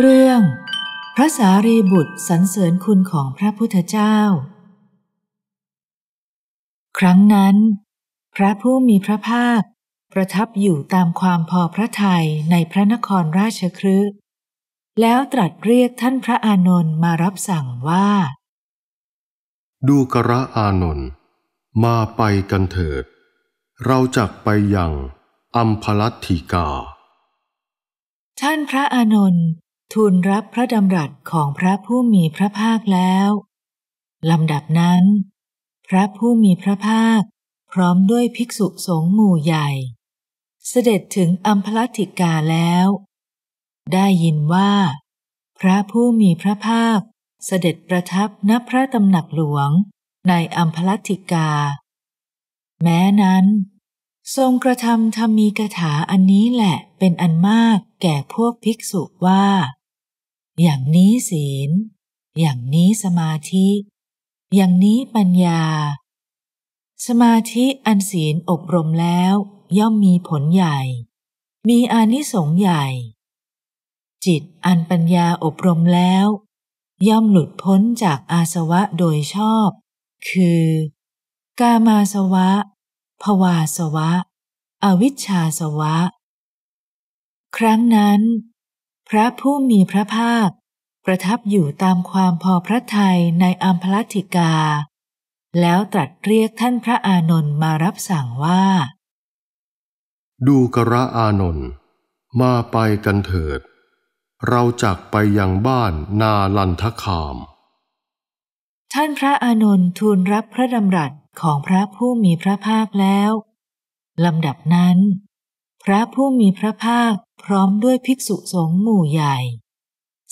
เรื่องพระสารีบุตรสรรเสริญคุณของพระพุทธเจ้า ครั้งนั้น พระผู้มีพระภาคประทับอยู่ตามความพอพระทัยในพระนครราชครืแล้วตรัสเรียกท่านพระอานนท์มารับสั่งว่า ดูกระอานนท์มาไปกันเถิด เราจักไปยังอัมพลัตถิกา ท่านพระอานนท์ทูลรับพระดำรัสของพระผู้มีพระภาคแล้ว ลำดับนั้น พระผู้มีพระภาคพร้อมด้วยภิกษุสงฆ์หมู่ใหญ่ เสด็จถึงอัมพลติกาแล้ว ได้ยินว่า พระผู้มีพระภาคเสด็จประทับณพระตำหนักหลวงในอัมพลติกา แม้นั้น ทรงกระทำธรรมีกถาอันนี้แหละเป็นอันมากแก่พวกภิกษุว่า อย่างนี้ศีล อย่างนี้สมาธิ อย่างนี้ปัญญา สมาธิอันศีลอบรมแล้วย่อมมีผลใหญ่ มีอานิสงส์ใหญ่ จิตอันปัญญาอบรมแล้ว ย่อมหลุดพ้นจากอาสวะโดยชอบ คือ กามาสวะ ภวาสวะ อวิชชาสวะครั้งนั้นพระผู้มีพระภาคประทับอยู่ตามความพอพระทัยในอัมพลติกา แล้วตรัสเรียกท่านพระอานนท์มารับสั่งว่า ดูกระอานนท์มาไปกันเถิดเราจักไปยังบ้านนาลันทคาม ท่านพระอานนท์ทูลรับพระดำรัสของพระผู้มีพระภาคแล้วลำดับนั้นพระผู้มีพระภาคพร้อมด้วยภิกษุสงฆ์หมู่ใหญ่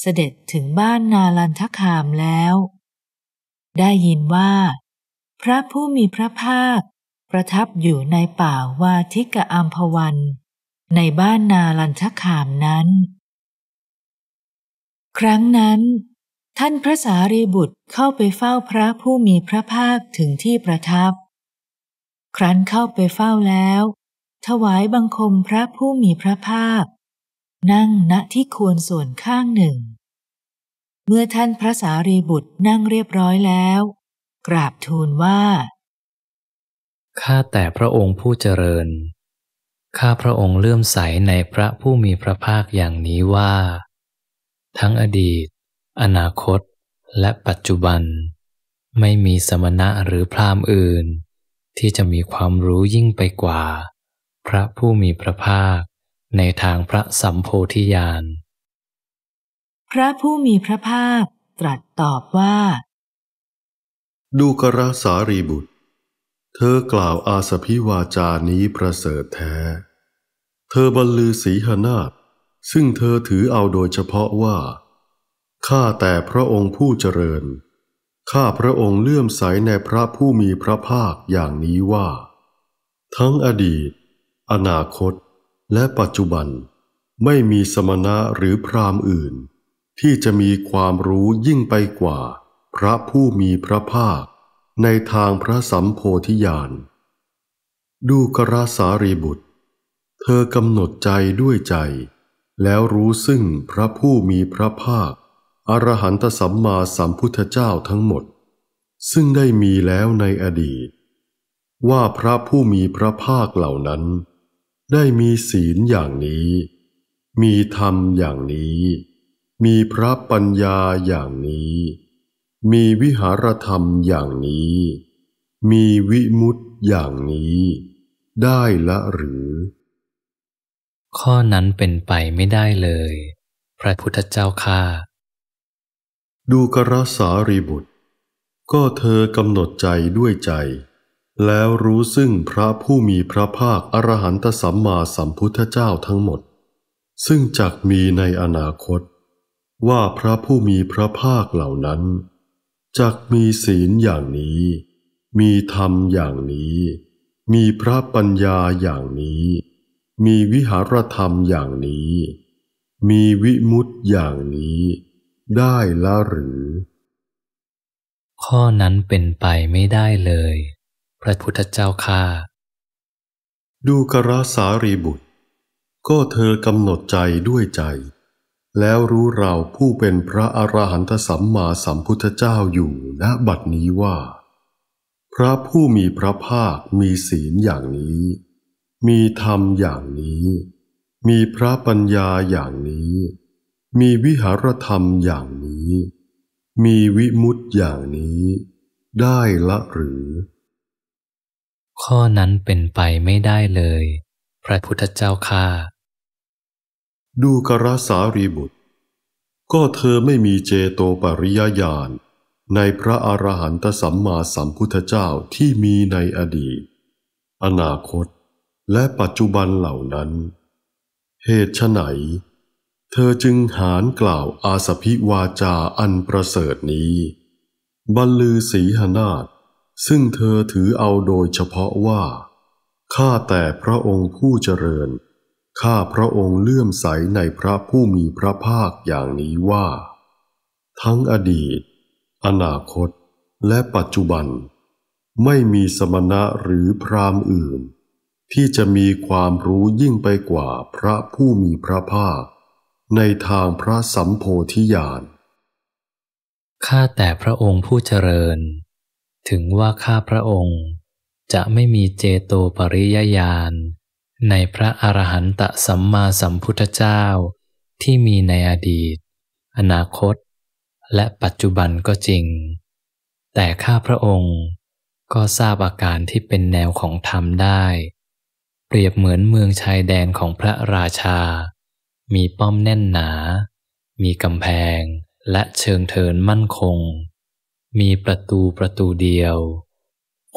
เสด็จถึงบ้านนาลันทคามแล้ว ได้ยินว่า พระผู้มีพระภาคประทับอยู่ในป่าวาทิกะอัมพวัน ในบ้านนาลันทคามนั้น ครั้งนั้น ท่านพระสารีบุตรเข้าไปเฝ้าพระผู้มีพระภาคถึงที่ประทับ ครั้นเข้าไปเฝ้าแล้วถวายบังคมพระผู้มีพระภาค นั่งณที่ควรส่วนข้างหนึ่ง เมื่อท่านพระสารีบุตรนั่งเรียบร้อยแล้ว กราบทูลว่า ข้าแต่พระองค์ผู้เจริญ ข้าพระองค์เลื่อมใสในพระผู้มีพระภาคอย่างนี้ว่า ทั้งอดีต อนาคต และปัจจุบัน ไม่มีสมณะหรือพราหมณ์อื่น ที่จะมีความรู้ยิ่งไปกว่าพระผู้มีพระภาคในทางพระสัมโพธิญาณ พระผู้มีพระภาคตรัสตอบว่า ดูกระสารีบุตร เธอกล่าวอาสพิวาจานี้ประเสริฐแท้ เธอบรรลือสีหนาฏซึ่งเธอถือเอาโดยเฉพาะว่า ข้าแต่พระองค์ผู้เจริญ ข้าพระองค์เลื่อมใสในพระผู้มีพระภาคอย่างนี้ว่า ทั้งอดีตอนาคตและปัจจุบันไม่มีสมณะหรือพราหมณ์อื่น ที่จะมีความรู้ยิ่งไปกว่า พระผู้มีพระภาคในทางพระสัมโพธิญาณดูกราสารีบุตร เธอกำหนดใจด้วยใจ แล้วรู้ซึ่งพระผู้มีพระภาคอรหันตสัมมาสัมพุทธเจ้าทั้งหมด ซึ่งได้มีแล้วในอดีต ว่าพระผู้มีพระภาคเหล่านั้นได้มีศีลอย่างนี้ มีธรรมอย่างนี้ มีพระปัญญาอย่างนี้ มีวิหารธรรมอย่างนี้ มีวิมุตติอย่างนี้ ได้ละหรือ ข้อนั้นเป็นไปไม่ได้เลย พระพุทธเจ้าค่าดูกระสารีบุตร ก็เธอกำหนดใจด้วยใจแล้วรู้ซึ่งพระผู้มีพระภาคอรหันตสัมมาสัมพุทธเจ้าทั้งหมด ซึ่งจักมีในอนาคต ว่าพระผู้มีพระภาคเหล่านั้น จักมีศีลอย่างนี้ มีธรรมอย่างนี้ มีพระปัญญาอย่างนี้ มีวิหารธรรมอย่างนี้ มีวิมุตติอย่างนี้ ได้ละหรือ ข้อนั้นเป็นไปไม่ได้เลยพระพุทธเจ้าค่าดูกระสารีบุตร ก็เธอกำหนดใจด้วยใจ แล้วรู้เราผู้เป็นพระอรหันตสัมมาสัมพุทธเจ้าอยู่ณบัดนี้ว่า พระผู้มีพระภาคมีศีลอย่างนี้ มีธรรมอย่างนี้ มีพระปัญญาอย่างนี้ มีวิหารธรรมอย่างนี้ มีวิมุตติอย่างนี้ ได้ละหรือข้อนั้นเป็นไปไม่ได้เลย พระพุทธเจ้าค่า ดูกรสารีบุตร ก็เธอไม่มีเจโตปริยญาณในพระอรหันตสัมมาสัมพุทธเจ้าที่มีในอดีต อนาคตและปัจจุบันเหล่านั้น เหตุไนเธอจึงหารกล่าวอาสพิวาจาอันประเสริฐนี้บรรลือสีหนาฏซึ่งเธอถือเอาโดยเฉพาะว่าข้าแต่พระองค์ผู้เจริญข้าพระองค์เลื่อมใสในพระผู้มีพระภาคอย่างนี้ว่า ทั้งอดีต อนาคตและปัจจุบัน ไม่มีสมณะหรือพรามอื่น ที่จะมีความรู้ยิ่งไปกว่าพระผู้มีพระภาค ในทางพระสัมโพธิญาณข้าแต่พระองค์ผู้เจริญถึงว่าข้าพระองค์จะไม่มีเจโตปริยญาณในพระอรหันตสัมมาสัมพุทธเจ้าที่มีในอดีต อนาคต และปัจจุบันก็จริง แต่ข้าพระองค์ก็ทราบอาการที่เป็นแนวของธรรมได้ เปรียบเหมือนเมืองชายแดนของพระราชา มีป้อมแน่นหนา มีกำแพงและเชิงเทินมั่นคงมีประตูประตูเดียว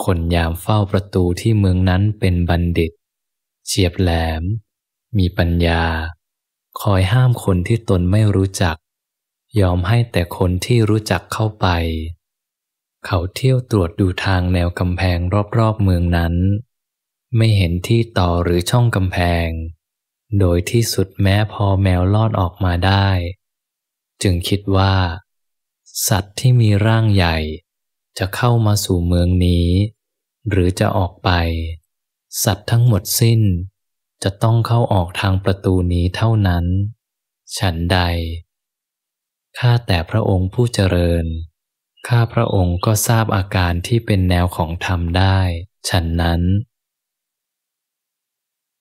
คนยามเฝ้าประตูที่เมืองนั้นเป็นบัณฑิต เฉียบ แหลม มีปัญญา คอยห้ามคนที่ตนไม่รู้จัก ยอมให้แต่คนที่รู้จักเข้าไป เขาเที่ยวตรวจดูทางแนวกำแพงรอบๆเมืองนั้น ไม่เห็นที่ต่อหรือช่องกำแพง โดยที่สุดแม้พอแมวลอดออกมาได้ จึงคิดว่าสัตว์ที่มีร่างใหญ่ จะเข้ามาสู่เมืองนี้ หรือจะออกไป สัตว์ทั้งหมดสิ้น จะต้องเข้าออกทางประตูนี้เท่านั้น ฉันใด ข้าแต่พระองค์ผู้เจริญ ข้าพระองค์ก็ทราบอาการที่เป็นแนวของธรรมได้ ฉันนั้น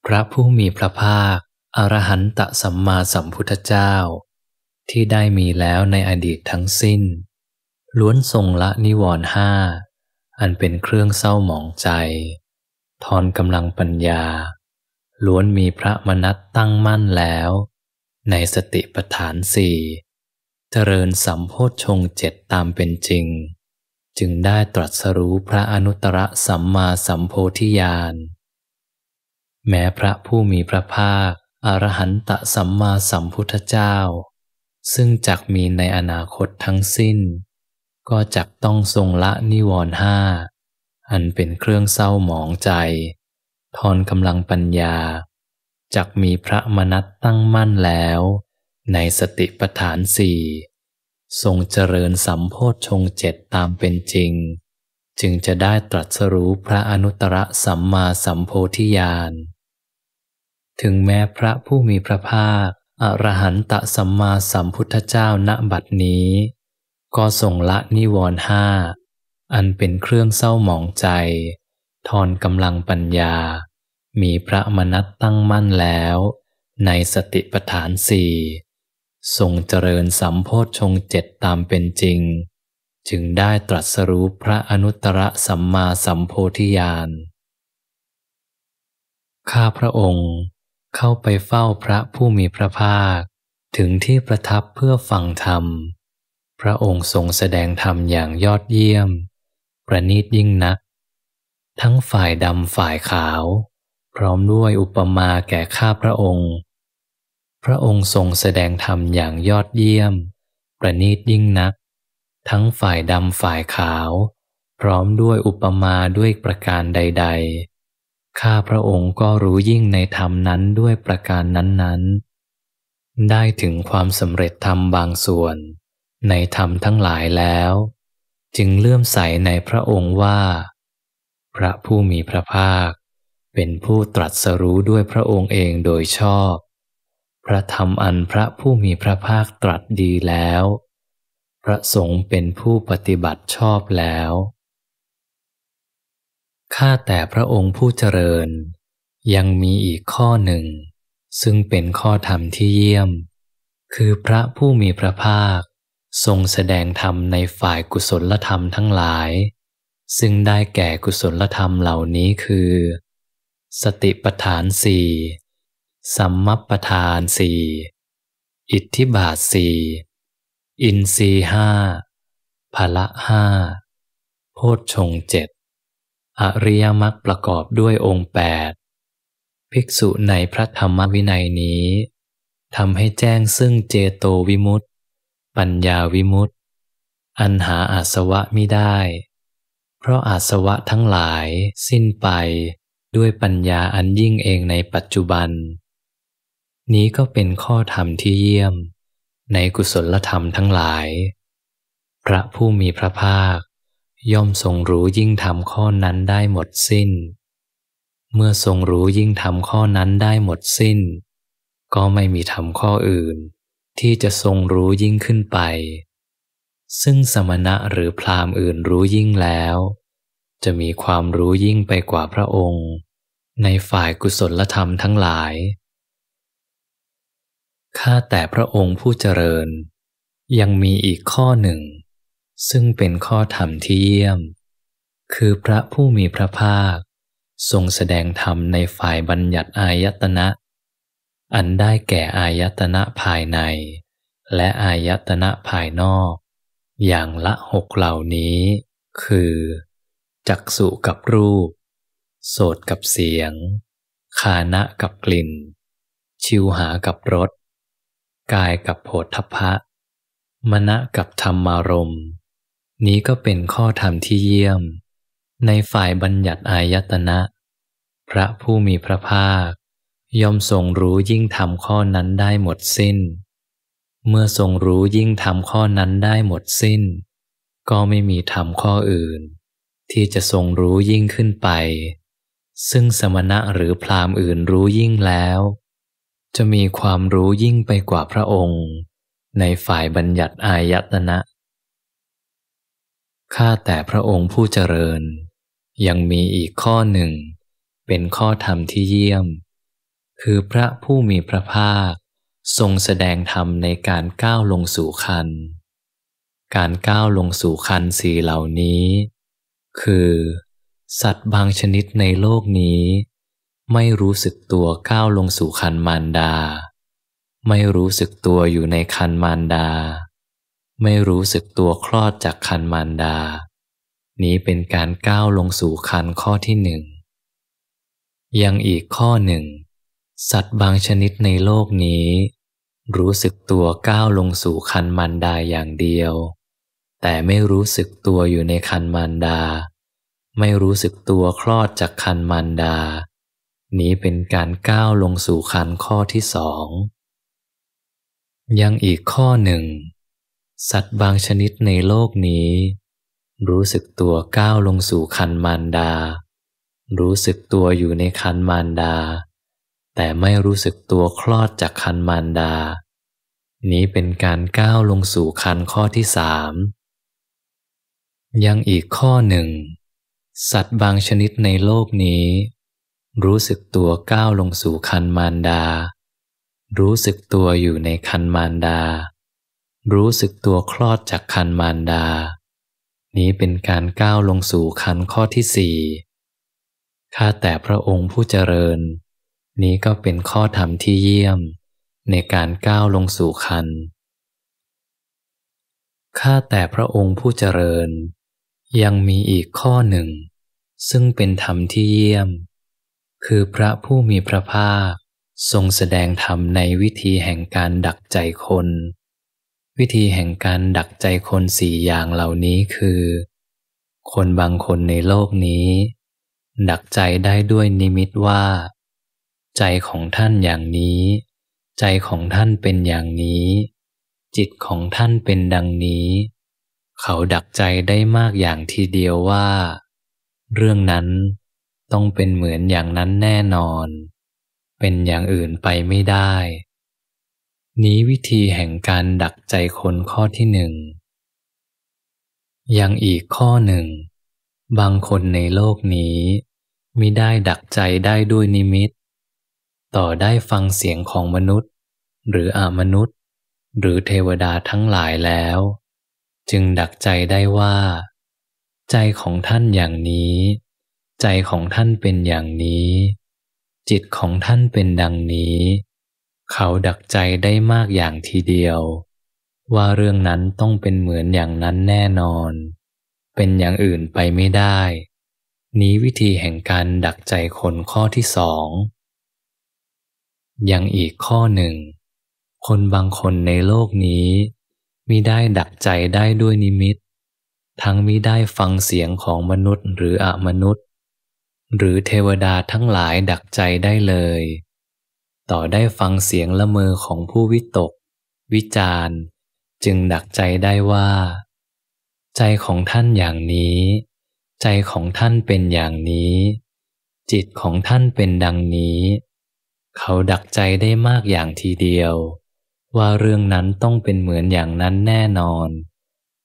พระผู้มีพระภาค อรหันตสัมมาสัมพุทธเจ้าที่ได้มีแล้วในอดีตทั้งสิ้น ล้วนทรงละนิวรณ์ห้าอันเป็นเครื่องเศร้าหมองใจ ทอนกำลังปัญญา ล้วนมีพระมนัตตั้งมั่นแล้ว ในสติปัฏฐานสี่เจริญสัมโพชฌงเจ็ดตามเป็นจริง จึงได้ตรัสรู้พระอนุตตรสัมมาสัมโพธิญาณแม้พระผู้มีพระภาคอรหันตสัมมาสัมพุทธเจ้าซึ่งจักมีในอนาคตทั้งสิ้น ก็จักต้องทรงละนิวรห้าอันเป็นเครื่องเศร้าหมองใจ ทอนกำลังปัญญาจักมีพระมนัตตั้งมั่นแล้ว ในสติปัฏฐานสี่ทรงเจริญสัมโพธชงเจ็ดตามเป็นจริง จึงจะได้ตรัสรู้พระอนุตตรสัมมาสัมโพธิญาณถึงแม้พระผู้มีพระภาคอรหันตสัมมาสัมพุทธเจ้าณบัดนี้ ก็ส่งละ นิวรห้าอันเป็นเครื่องเศร้าหมองใจ ทอนกำลังปัญญา มีพระมนัตตั้งมั่นแล้ว ในสติปัฏฐานสี่ทรงเจริญสัมโพธชงเจ็ดตามเป็นจริง จึงได้ตรัสรู้พระอนุตตรสัมมาสัมโพธิญาณข้าพระองค์เข้าไปเฝ้าพระผู้มีพระภาค ถึงที่ประทับเพื่อฟังธรรม พระองค์ทรงแสดงธรรมอย่างยอดเยี่ยม ประณีตยิ่งนัก ทั้งฝ่ายดำฝ่ายขาว พร้อมด้วยอุปมาแก่ข้าพระองค์ พระองค์ทรงแสดงธรรมอย่างยอดเยี่ยม ประณีตยิ่งนัก ทั้งฝ่ายดำฝ่ายขาว พร้อมด้วยอุปมาด้วยประการใดๆข้าพระองค์ก็รู้ยิ่งในธรรมนั้นด้วยประการนั้นๆได้ถึงความสำเร็จธรรมบางส่วน ในธรรมทั้งหลายแล้ว จึงเลื่อมใสในพระองค์ว่า พระผู้มีพระภาค เป็นผู้ตรัสรู้ด้วยพระองค์เองโดยชอบ พระธรรมอันพระผู้มีพระภาคตรัสดีแล้ว พระสงฆ์เป็นผู้ปฏิบัติชอบแล้วข้าแต่พระองค์ผู้เจริญ ยังมีอีกข้อหนึ่ง ซึ่งเป็นข้อธรรมที่เยี่ยม คือพระผู้มีพระภาคทรงแสดงธรรมในฝ่ายกุศลธรรมทั้งหลาย ซึ่งได้แก่กุศลธรรมเหล่านี้คือ สติปฐานสี่สัมมัปทานสี่อิทธิบาทสี่อินทรีห้าพละห้าโพชฌงเจ็ดอริยมรรคประกอบด้วยองค์แปดภิกษุในพระธรรมวินัยนี้ทำให้แจ้งซึ่งเจโตวิมุตติ ปัญญาวิมุตติ อันหาอาสวะมิได้ เพราะอาสวะทั้งหลายสิ้นไปด้วยปัญญาอันยิ่งเองในปัจจุบัน นี้ก็เป็นข้อธรรมที่เยี่ยม ในกุศลธรรมทั้งหลาย พระผู้มีพระภาคย่อมทรงรู้ยิ่งทำข้อนั้นได้หมดสิ้น เมื่อทรงรู้ยิ่งทำข้อนั้นได้หมดสิ้น ก็ไม่มีทำข้ออื่น ที่จะทรงรู้ยิ่งขึ้นไป ซึ่งสมณะหรือพรามอื่นรู้ยิ่งแล้ว จะมีความรู้ยิ่งไปกว่าพระองค์ ในฝ่ายกุศลธรรมทั้งหลาย ข้าแต่พระองค์ผู้เจริญ ยังมีอีกข้อหนึ่งซึ่งเป็นข้อธรรมที่เยี่ยม คือพระผู้มีพระภาค ทรงแสดงธรรมในฝ่ายบัญญัติอายตนะ อันได้แก่อายตนะภายใน และอายตนะภายนอก อย่างละหกเหล่านี้ คือ จักสุกับรูป โสตกับเสียงคานะกับกลิ่น ชิวหากับรสกายกับโผฏฐพะมณะกับธรรมารมณ์นี้ก็เป็นข้อธรรมที่เยี่ยม ในฝ่ายบัญญัติอายตนะ พระผู้มีพระภาค ย่อมทรงรู้ยิ่งธรรมข้อนั้นได้หมดสิ้น เมื่อทรงรู้ยิ่งธรรมข้อนั้นได้หมดสิ้น ก็ไม่มีธรรมข้ออื่น ที่จะทรงรู้ยิ่งขึ้นไป ซึ่งสมณะหรือพราหมณ์อื่นรู้ยิ่งแล้ว จะมีความรู้ยิ่งไปกว่าพระองค์ ในฝ่ายบัญญัติอายตนะข้าแต่พระองค์ผู้เจริญ ยังมีอีกข้อหนึ่งเป็นข้อธรรมที่เยี่ยม คือพระผู้มีพระภาคทรงแสดงธรรมในการก้าวลงสู่คันการก้าวลงสู่คันสีเหล่านี้ คือ สัตว์บางชนิดในโลกนี้ ไม่รู้สึกตัวก้าวลงสู่คันมารดา ไม่รู้สึกตัวอยู่ในคันมารดาไม่รู้สึกตัวคลอดจากคันมารดา นี้เป็นการก้าวลงสู่คันข้อที่หนึ่งยังอีกข้อหนึ่ง สัตว์บางชนิดในโลกนี้ รู้สึกตัวก้าวลงสู่คันมารดาอย่างเดียว แต่ไม่รู้สึกตัวอยู่ในคันมารดา ไม่รู้สึกตัวคลอดจากคันมารดา นี้เป็นการก้าวลงสู่คันข้อที่สอง ยังอีกข้อหนึ่งสัตว์บางชนิดในโลกนี้ รู้สึกตัวก้าวลงสู่คันมารดา รู้สึกตัวอยู่ในคันมารดา แต่ไม่รู้สึกตัวคลอดจากคันมารดา นี้เป็นการก้าวลงสู่คันข้อที่สาม ยังอีกข้อหนึ่ง สัตว์บางชนิดในโลกนี้ รู้สึกตัวก้าวลงสู่คันมารดา รู้สึกตัวอยู่ในคันมารดารู้สึกตัวคลอดจากคันมารดา นี้เป็นการก้าวลงสู่คันข้อที่สี่ข้าแต่พระองค์ผู้เจริญ นี้ก็เป็นข้อธรรมที่เยี่ยม ในการก้าวลงสู่คันข้าแต่พระองค์ผู้เจริญ ยังมีอีกข้อหนึ่ง ซึ่งเป็นธรรมที่เยี่ยม คือพระผู้มีพระภาคทรงแสดงธรรมในวิธีแห่งการดักใจคนวิธีแห่งการดักใจคนสี่อย่างเหล่านี้คือ คนบางคนในโลกนี้ ดักใจได้ด้วยนิมิตว่า ใจของท่านอย่างนี้ ใจของท่านเป็นอย่างนี้ จิตของท่านเป็นดังนี้ เขาดักใจได้มากอย่างทีเดียวว่า เรื่องนั้นต้องเป็นเหมือนอย่างนั้นแน่นอน เป็นอย่างอื่นไปไม่ได้นี้วิธีแห่งการดักใจคนข้อที่หนึ่ง ยังอีกข้อหนึ่ง บางคนในโลกนี้มิได้ดักใจได้ด้วยนิมิต ต่อได้ฟังเสียงของมนุษย์ หรืออามนุษย์ หรือเทวดาทั้งหลายแล้ว จึงดักใจได้ว่า ใจของท่านอย่างนี้ ใจของท่านเป็นอย่างนี้ จิตของท่านเป็นดังนี้เขาดักใจได้มากอย่างทีเดียว ว่าเรื่องนั้นต้องเป็นเหมือนอย่างนั้นแน่นอน เป็นอย่างอื่นไปไม่ได้ นี้วิธีแห่งการดักใจคนข้อที่สองยังอีกข้อหนึ่ง คนบางคนในโลกนี้มิได้ดักใจได้ด้วยนิมิต ทั้งมิได้ฟังเสียงของมนุษย์หรืออมนุษย์ หรือเทวดาทั้งหลายดักใจได้เลยต่อได้ฟังเสียงละเมอของผู้วิตก วิจารจึงดักใจได้ว่า ใจของท่านอย่างนี้ ใจของท่านเป็นอย่างนี้ จิตของท่านเป็นดังนี้ เขาดักใจได้มากอย่างทีเดียว ว่าเรื่องนั้นต้องเป็นเหมือนอย่างนั้นแน่นอน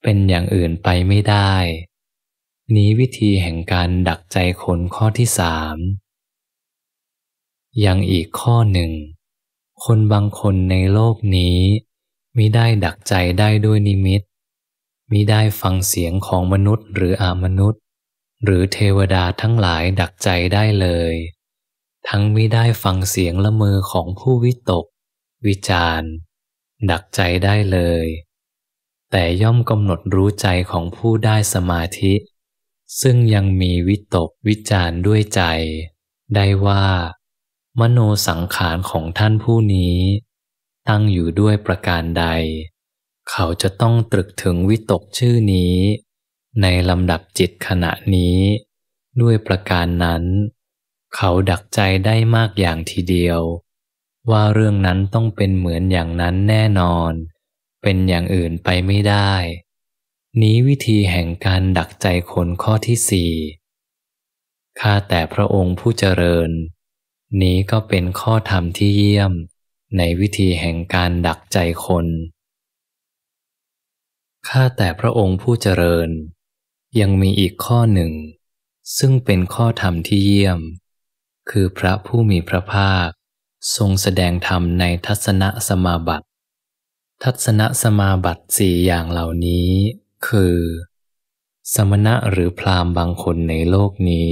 เป็นอย่างอื่นไปไม่ได้ นี้วิธีแห่งการดักใจคนข้อที่สามยังอีกข้อหนึ่ง คนบางคนในโลกนี้ มิได้ดักใจได้ด้วยนิมิตมิได้ฟังเสียงของมนุษย์หรืออามนุษย์ หรือเทวดาทั้งหลายดักใจได้เลย ทั้งมิได้ฟังเสียงละเมอของผู้วิตก วิจารดักใจได้เลย แต่ย่อมกำหนดรู้ใจของผู้ได้สมาธิ ซึ่งยังมีวิตกวิจารด้วยใจ ได้ว่ามโนสังขารของท่านผู้นี้ ตั้งอยู่ด้วยประการใด เขาจะต้องตรึกถึงวิตกชื่อนี้ ในลำดับจิตขณะนี้ ด้วยประการนั้น เขาดักใจได้มากอย่างทีเดียว ว่าเรื่องนั้นต้องเป็นเหมือนอย่างนั้นแน่นอน เป็นอย่างอื่นไปไม่ได้ นี้วิธีแห่งการดักใจคนข้อที่สี่ข้าแต่พระองค์ผู้เจริญนี้ก็เป็นข้อธรรมที่เยี่ยมในวิธีแห่งการดักใจคน ข้าแต่พระองค์ผู้เจริญ ยังมีอีกข้อหนึ่ง ซึ่งเป็นข้อธรรมที่เยี่ยม คือพระผู้มีพระภาค ทรงแสดงธรรมในทัศนสมาบัติ ทัศนสมาบัติสี่อย่างเหล่านี้ คือ สมณะหรือพราหมณ์บางคนในโลกนี้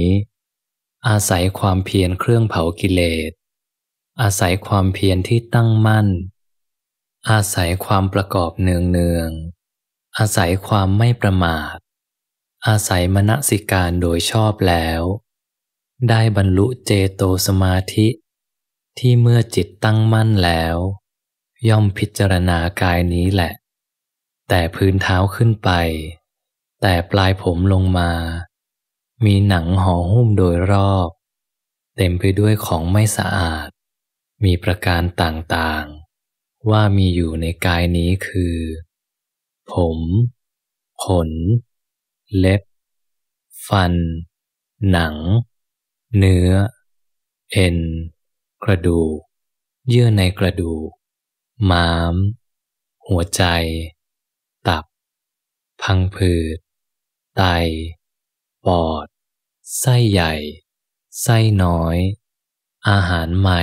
อาศัยความเพียรเครื่องเผากิเลส อาศัยความเพียรที่ตั้งมั่น อาศัยความประกอบเนืองเนืองอาศัยความไม่ประมาท อาศัยมณสิการโดยชอบแล้ว ได้บรรลุเจโตสมาธิ ที่เมื่อจิตตั้งมั่นแล้ว ย่อมพิจารณากายนี้แหละ แต่พื้นเท้าขึ้นไป แต่ปลายผมลงมามีหนังห่อหุ้มโดยรอบ เต็มไปด้วยของไม่สะอาด มีประการต่างๆ ว่ามีอยู่ในกายนี้คือ ผม ขน เล็บ ฟัน หนัง เนื้อ เอ็น กระดูก เยื่อในกระดูกม้าม หัวใจ ตับ พังผืด ไตปอด ไส้ใหญ่ ไส้น้อย อาหารใหม่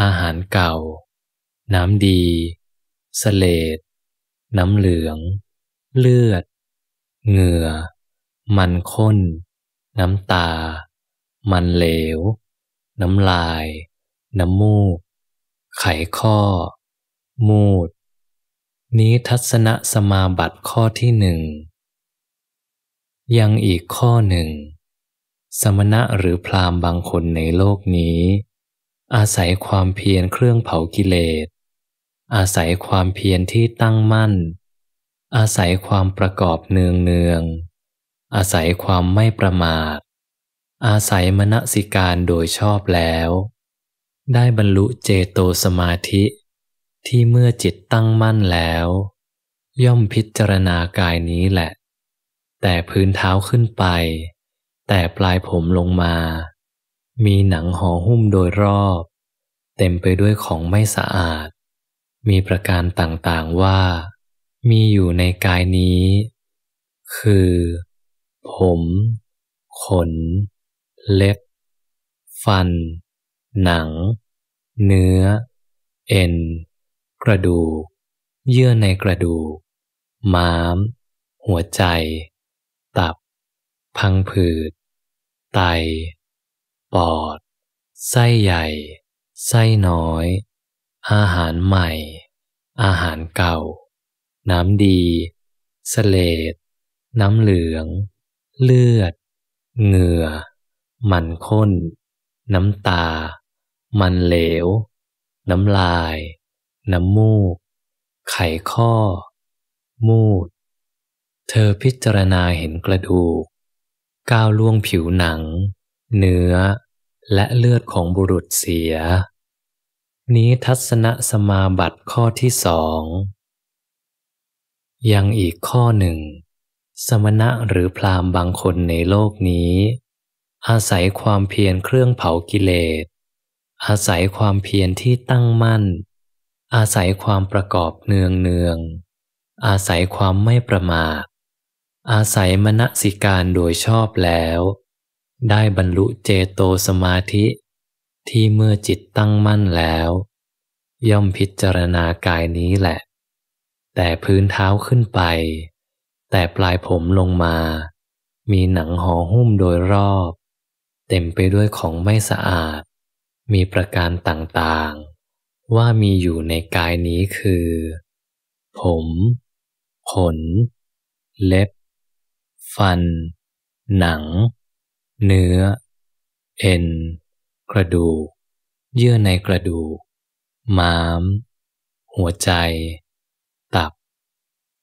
อาหารเก่า น้ำดีสเลดน้ำเหลือง เลือด เหงื่อ มันข้น น้ำตา มันเหลว น้ำลาย น้ำมูก ไขข้อ มูด นี้ทัศนสมาบัติข้อที่หนึ่งยังอีกข้อหนึ่ง สมณะหรือพราหมณ์บางคนในโลกนี้ อาศัยความเพียรเครื่องเผากิเลสอาศัยความเพียรที่ตั้งมั่น อาศัยความประกอบเนืองเนืองอาศัยความไม่ประมาทอาศัยมณสิการโดยชอบแล้ว ได้บรรลุเจโตสมาธิ ที่เมื่อจิตตั้งมั่นแล้ว ย่อมพิจารณากายนี้แหละแต่พื้นเท้าขึ้นไป แต่ปลายผมลงมา มีหนังห่อหุ้มโดยรอบ เต็มไปด้วยของไม่สะอาด มีประการต่างๆว่า มีอยู่ในกายนี้ คือ ผม ขน เล็บ ฟัน หนัง เนื้อ เอ็น กระดูก เยื่อในกระดูก ม้าม หัวใจพังผืด ไต ปอด ไส้ใหญ่ ไส้น้อย อาหารใหม่ อาหารเก่า น้ำดีสเลดน้ำเหลือง เลือด เหงื่อมันข้น น้ำตา มันเหลว น้ำลาย น้ำมูก ไขข้อ มูดเธอพิจารณาเห็นกระดูกก้าวล่วงผิวหนัง เนื้อ และเลือดของบุรุษเสีย นี้ทัศนสมาบัติข้อที่สองยังอีกข้อหนึ่ง สมณะหรือพรามบางคนในโลกนี้ อาศัยความเพียรเครื่องเผากิเลส อาศัยความเพียรที่ตั้งมั่น อาศัยความประกอบเนืองเนือง อาศัยความไม่ประมาทอาศัยมณสิการโดยชอบแล้ว ได้บรรลุเจโตสมาธิ ที่เมื่อจิตตั้งมั่นแล้ว ย่อมพิจารณากายนี้แหละ แต่พื้นเท้าขึ้นไป แต่ปลายผมลงมา มีหนังห่อหุ้มโดยรอบ เต็มไปด้วยของไม่สะอาด มีประการต่างๆ ว่ามีอยู่ในกายนี้คือ ผมขนเล็บฟัน หนัง เนื้อ เอ็น กระดูก เยื่อในกระดูกม้าม หัวใจ ตับ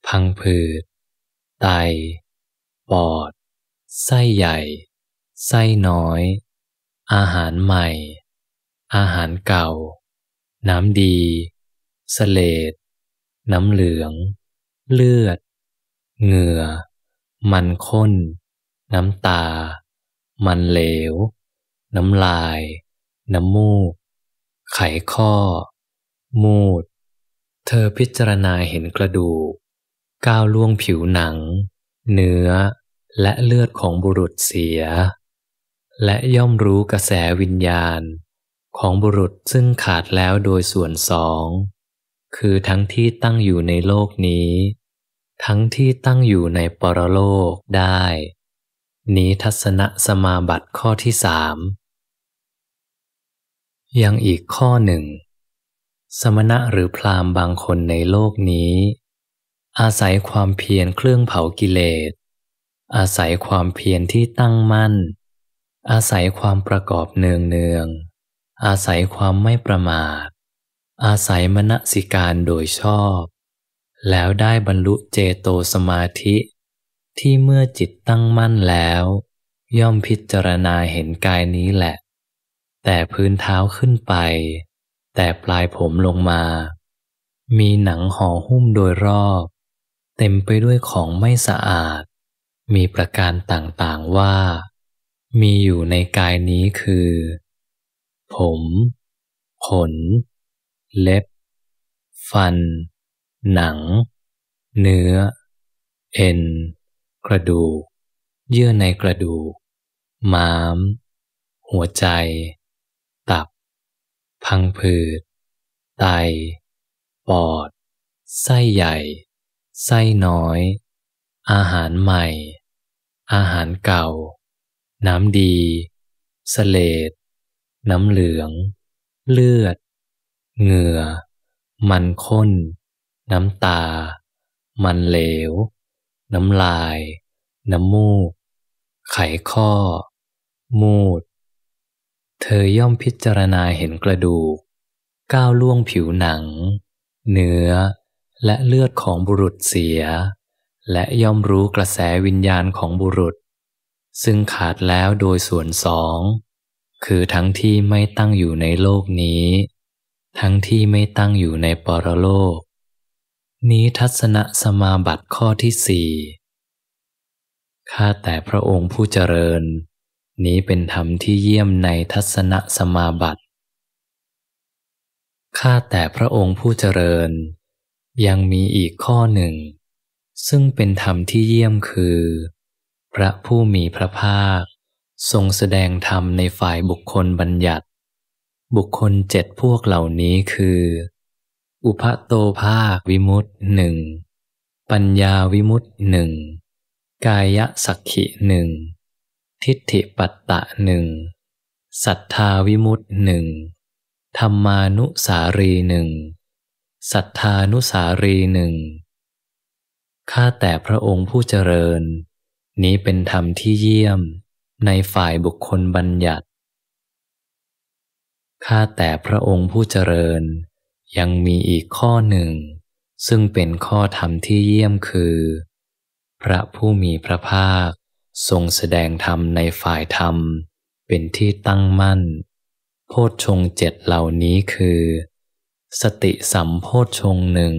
พังผืด ไต ปอด ไส้ใหญ่ ไส้น้อย อาหารใหม่ อาหารเก่า น้ำดีสเลดน้ำเหลือง เลือด เหงื่อมันข้น น้ำตา มันเหลว น้ำลาย น้ำมูก ไขข้อ มูด เธอพิจารณาเห็นกระดูกก้าวล่วงผิวหนังเนื้อ และเลือดของบุรุษเสีย และย่อมรู้กระแสวิญญาณ ของบุรุษซึ่งขาดแล้วโดยส่วนสอง คือทั้งที่ตั้งอยู่ในโลกนี้ทั้งที่ตั้งอยู่ในปรโลกได้ นี้ทัศนสมาบัติข้อที่สามยังอีกข้อหนึ่ง สมณะหรือพรามบางคนในโลกนี้ อาศัยความเพียรเครื่องเผากิเลส อาศัยความเพียรที่ตั้งมั่น อาศัยความประกอบเนืองเนือง อาศัยความไม่ประมาท อาศัยมณสิการโดยชอบแล้วได้บรรลุเจโตสมาธิ ที่เมื่อจิตตั้งมั่นแล้ว ย่อมพิจารณาเห็นกายนี้แหละ แต่พื้นเท้าขึ้นไป แต่ปลายผมลงมา มีหนังห่อหุ้มโดยรอบ เต็มไปด้วยของไม่สะอาด มีประการต่างๆว่า มีอยู่ในกายนี้คือ ผมขนเล็บ ฟันหนัง เนื้อ เอ็น กระดูก เยื่อในกระดูกม้าม หัวใจ ตับ พังผืด ไต ปอด ไส้ใหญ่ ไส้น้อย อาหารใหม่ อาหารเก่า น้ำดีสลดน้ำเหลือง เลือด เหงื่อ มันข้นน้ำตา มันเหลว น้ำลาย น้ำมูก ไขข้อ มูด เธอย่อมพิจารณาเห็นกระดูก ก้าวล่วงผิวหนัง เนื้อ และเลือดของบุรุษเสีย และย่อมรู้กระแสวิญญาณของบุรุษ ซึ่งขาดแล้วโดยส่วนสอง คือทั้งที่ไม่ตั้งอยู่ในโลกนี้ ทั้งที่ไม่ตั้งอยู่ในปรโลกนี้ทัศนสมาบัติข้อที่สี่ข้าแต่พระองค์ผู้เจริญ นี้เป็นธรรมที่เยี่ยมในทัศนสมาบัติข้าแต่พระองค์ผู้เจริญ ยังมีอีกข้อหนึ่ง ซึ่งเป็นธรรมที่เยี่ยมคือ พระผู้มีพระภาค ทรงแสดงธรรมในฝ่ายบุคคลบัญญัติ บุคคลเจ็ดพวกเหล่านี้คืออุพโตภาควิมุตหนึ่งปัญญาวิมุตหนึ่งกายสักขิหนึ่งทิฏฐิปัตตะหนึ่งศรัทธาวิมุตหนึ่งธรรมานุสารีหนึ่งศรัทธานุสารีหนึ่งข้าแต่พระองค์ผู้เจริญ นี้เป็นธรรมที่เยี่ยมในฝ่ายบุคคลบัญญัติข้าแต่พระองค์ผู้เจริญยังมีอีกข้อหนึ่ง ซึ่งเป็นข้อธรรมที่เยี่ยมคือ พระผู้มีพระภาคทรงแสดงธรรมในฝ่ายธรรม เป็นที่ตั้งมั่น โพชฌงเจ็ดเหล่านี้คือ สติสัมโพชฌงหนึ่ง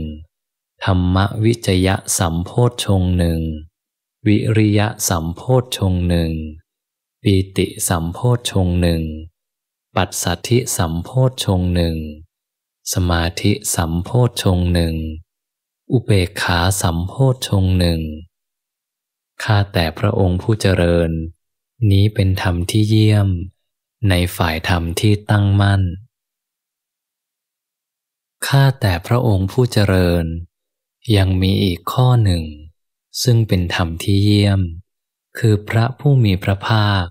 ธรรมวิจยะสัมโพชฌงหนึ่ง วิริยะสัมโพชฌงหนึ่งปีติสัมโพชฌงหนึ่ง ปัสสัทธิสัมโพชฌงหนึ่งงสมาธิสัมโพชฌงหนึ่ง อุเบกขาสัมโพชฌงหนึ่งข้าแต่พระองค์ผู้เจริญนี้เป็นธรรมที่เยี่ยมในฝ่ายธรรมที่ตั้งมั่นข้าแต่พระองค์ผู้เจริญยังมีอีกข้อหนึ่ง ซึ่งเป็นธรรมที่เยี่ยม คือพระผู้มีพระภาค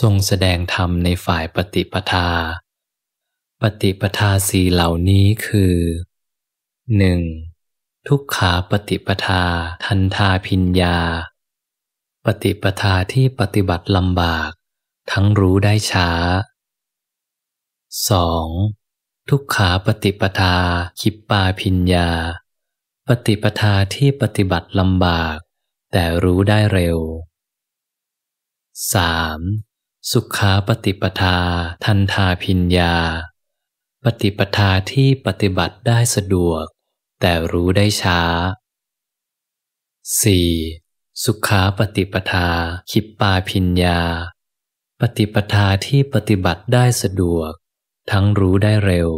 ทรงแสดงธรรมในฝ่ายปฏิปทาปฏิปทาสีเหล่านี้คือ 1. ทุกขาปฏิปทาทันทาพิญญา ปฏิปทาที่ปฏิบัติลำบาก ทั้งรู้ได้ช้า 2. ทุกขาปฏิปทาคิปปาพิญญา ปฏิปทาที่ปฏิบัติลำบาก แต่รู้ได้เร็ว 3. สุขาปฏิปทาทันทาพิญญาปฏิปทาที่ปฏิบัติได้สะดวก แต่รู้ได้ช้า 4. สุขาปฏิปทาขิปปาพิญญา ปฏิปทาที่ปฏิบัติได้สะดวก ทั้งรู้ได้เร็ว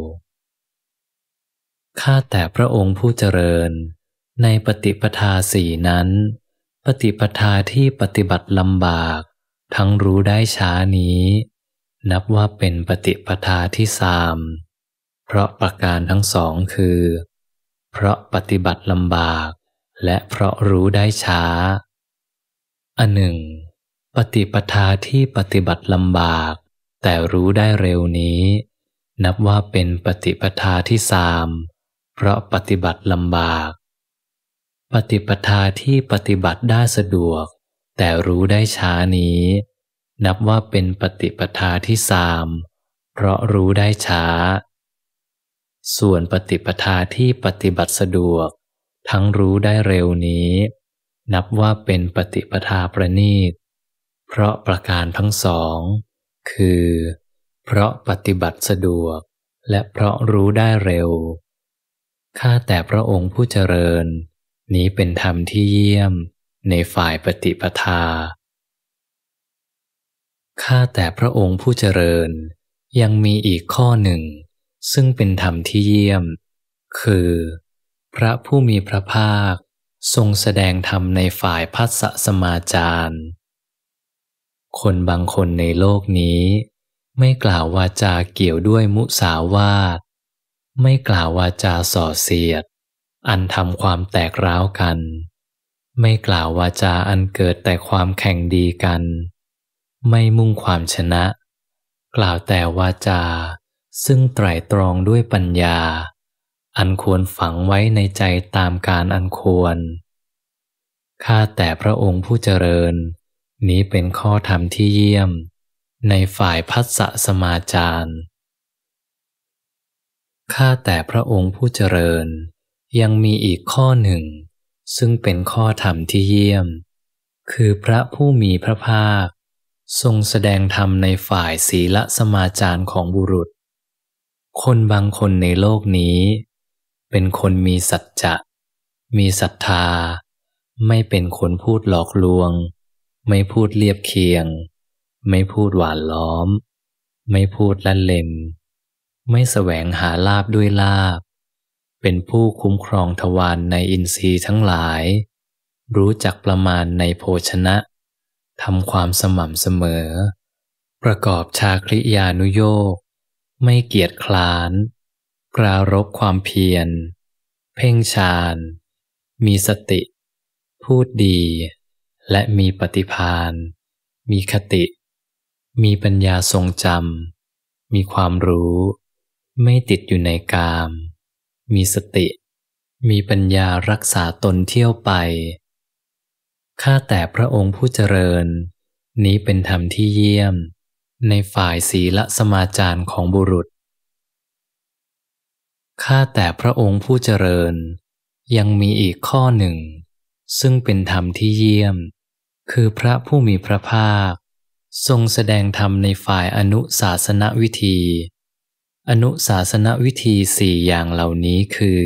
ข้าแต่พระองค์ผู้เจริญ ในปฏิปทาสี่นั้น ปฏิปทาที่ปฏิบัติลำบาก ทั้งรู้ได้ช้านี้ นับว่าเป็นปฏิปทาที่สามเพราะประการทั้งสองคือ เพราะปฏิบัติลำบาก และเพราะรู้ได้ช้า อันหนึ่ง ปฏิปทาที่ปฏิบัติลำบาก แต่รู้ได้เร็วนี้ นับว่าเป็นปฏิปทาที่สามเพราะปฏิบัติลำบาก ปฏิปทาที่ปฏิบัติได้สะดวก แต่รู้ได้ช้านี้ นับว่าเป็นปฏิปทาที่สามเพราะรู้ได้ช้าส่วนปฏิปทาที่ปฏิบัติสะดวก ทั้งรู้ได้เร็วนี้ นับว่าเป็นปฏิปทาประณีต เพราะประการทั้งสอง คือ เพราะปฏิบัติสะดวกและเพราะรู้ได้เร็วข้าแต่พระองค์ผู้เจริญ นี้เป็นธรรมที่เยี่ยมในฝ่ายปฏิปทา ข้าแต่พระองค์ผู้เจริญยังมีอีกข้อหนึ่งซึ่งเป็นธรรมที่เยี่ยมคือ พระผู้มีพระภาคทรงแสดงธรรมในฝ่ายพัสสมาจาร คนบางคนในโลกนี้ ไม่กล่าววาจาเกี่ยวด้วยมุสาวาทไม่กล่าววาจาส่อเสียด อันทำความแตกร้าวกัน ไม่กล่าววาจาอันเกิดแต่ความแข่งดีกัน ไม่มุ่งความชนะ กล่าวแต่วาจาซึ่งไตรตรองด้วยปัญญา อันควรฝังไว้ในใจตามการอันควร ข้าแต่พระองค์ผู้เจริญ นี้เป็นข้อธรรมที่เยี่ยม ในฝ่ายพัสสะสมาจารข้าแต่พระองค์ผู้เจริญ ยังมีอีกข้อหนึ่ง ซึ่งเป็นข้อธรรมที่เยี่ยม คือพระผู้มีพระภาค ทรงแสดงธรรมในฝ่ายศีลสมาจารของบุรุษคนบางคนในโลกนี้ เป็นคนมีสัจจะมีศรัทธา ไม่เป็นคนพูดหลอกลวง ไม่พูดเรียบเคียง ไม่พูดหวานล้อม ไม่พูดละเลมไม่แสวงหาลาบด้วยลาบ เป็นผู้คุ้มครองทวารในอินทรีย์ทั้งหลาย รู้จักประมาณในโภชนะทำความสม่ำเสมอ ประกอบชาคริยานุโยกไม่เกียจคลานกรารบความเพียร เพ่งฌานมีสติ พูดดี และมีปฏิพานมีคติ มีปัญญาทรงจำ มีความรู้ ไม่ติดอยู่ในกาม มีสติ มีปัญญารักษาตนเที่ยวไป ข้าแต่พระองค์ผู้เจริญ นี้เป็นธรรมที่เยี่ยมในฝ่ายศีลสมาจารของบุรุษ ข้าแต่พระองค์ผู้เจริญ ยังมีอีกข้อหนึ่ง ซึ่งเป็นธรรมที่เยี่ยม คือพระผู้มีพระภาค ทรงแสดงธรรมในฝ่ายอนุศาสนวิธี อนุศาสนวิธีสี่อย่างเหล่านี้คือ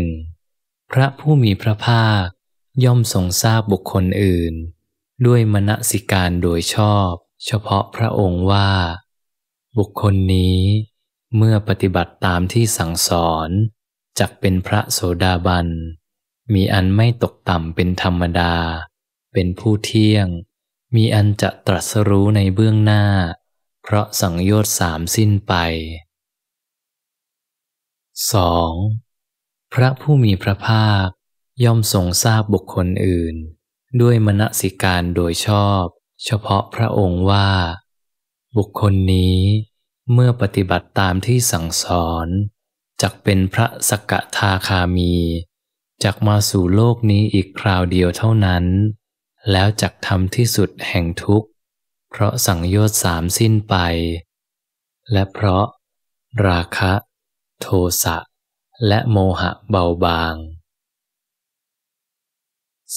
1. พระผู้มีพระภาคย่อมทรงทราบบุคคลอื่น ด้วยมณสิการโดยชอบเฉพาะพระองค์ว่า บุคคลนี้เมื่อปฏิบัติตามที่สั่งสอน จักเป็นพระโสดาบัน มีอันไม่ตกต่ำเป็นธรรมดา เป็นผู้เที่ยง มีอันจะตรัสรู้ในเบื้องหน้า เพราะสังโยชน์สามสิ้นไป 2. พระผู้มีพระภาคย่อมทรงทราบบุคคลอื่น ด้วยมณสิการโดยชอบเฉพาะพระองค์ว่า บุคคลนี้เมื่อปฏิบัติตามที่สั่งสอนจักเป็นพระสกทาคามีจักมาสู่โลกนี้อีกคราวเดียวเท่านั้น แล้วจักทำที่สุดแห่งทุกข์ เพราะสังโยชน์สามสิ้นไป และเพราะราคะ โทสะและโมหะเบาบาง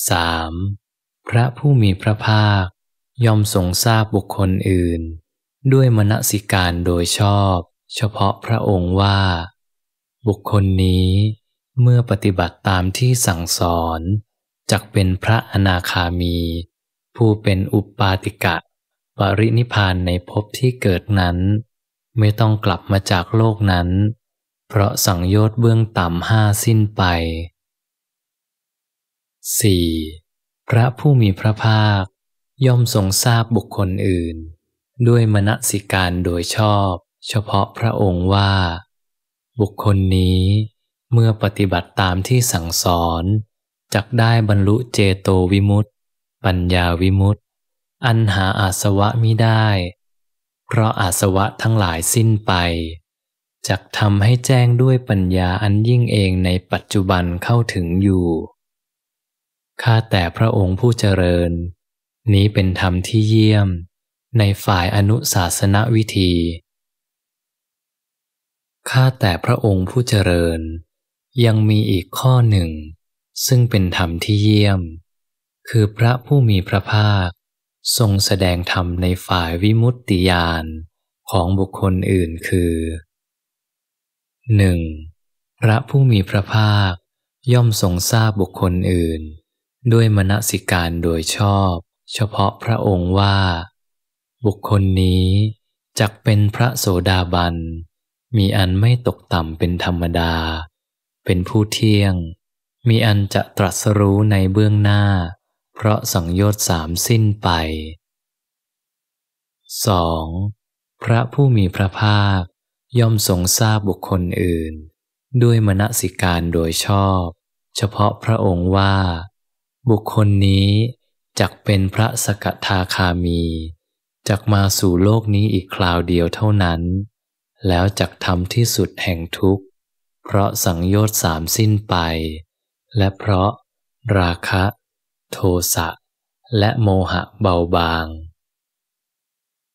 3. พระผู้มีพระภาคย่อมทรงทราบบุคคลอื่น ด้วยมณสิการโดยชอบ เฉพาะพระองค์ว่า บุคคลนี้เมื่อปฏิบัติตามที่สั่งสอน จักเป็นพระอนาคามี ผู้เป็นอุปาติกะ ปรินิพานในภพที่เกิดนั้น ไม่ต้องกลับมาจากโลกนั้น เพราะสังโยชน์เบื้องต่ำห้าสิ้นไป 4. พระผู้มีพระภาคย่อมทรงทราบบุคคลอื่น ด้วยมณสิการโดยชอบ เฉพาะพระองค์ว่า บุคคลนี้เมื่อปฏิบัติตามที่สั่งสอนจักได้บรรลุเจโตวิมุตติ ปัญญาวิมุตติ อันหาอาสวะมิได้ เพราะอาสวะทั้งหลายสิ้นไป จักทำให้แจ้งด้วยปัญญาอันยิ่งเองในปัจจุบันเข้าถึงอยู่ ข้าแต่พระองค์ผู้เจริญนี้เป็นธรรมที่เยี่ยม ในฝ่ายอนุศาสนวิธี ข้าแต่พระองค์ผู้เจริญ ยังมีอีกข้อหนึ่ง ซึ่งเป็นธรรมที่เยี่ยม คือพระผู้มีพระภาค ทรงแสดงธรรมในฝ่ายวิมุตติยานของบุคคลอื่นคือ 1. พระผู้มีพระภาคย่อมทรงทราบบุคคลอื่น ด้วยมณสิการโดยชอบเฉพาะพระองค์ว่า บุคคลนี้ จักเป็นพระโสดาบันมีอันไม่ตกต่ำเป็นธรรมดา เป็นผู้เที่ยง มีอันจะตรัสรู้ในเบื้องหน้า เพราะสังโยชน์สามสิ้นไป 2. พระผู้มีพระภาค ย่อมทรงทราบบุคคลอื่น ด้วยมณสิการโดยชอบ เฉพาะพระองค์ว่า บุคคลนี้จักเป็นพระสกทาคามี จักมาสู่โลกนี้อีกคราวเดียวเท่านั้น แล้วจักทำที่สุดแห่งทุกข์ เพราะสังโยชน์สามสิ้นไป และเพราะราคะ โทสะและโมหะเบาบาง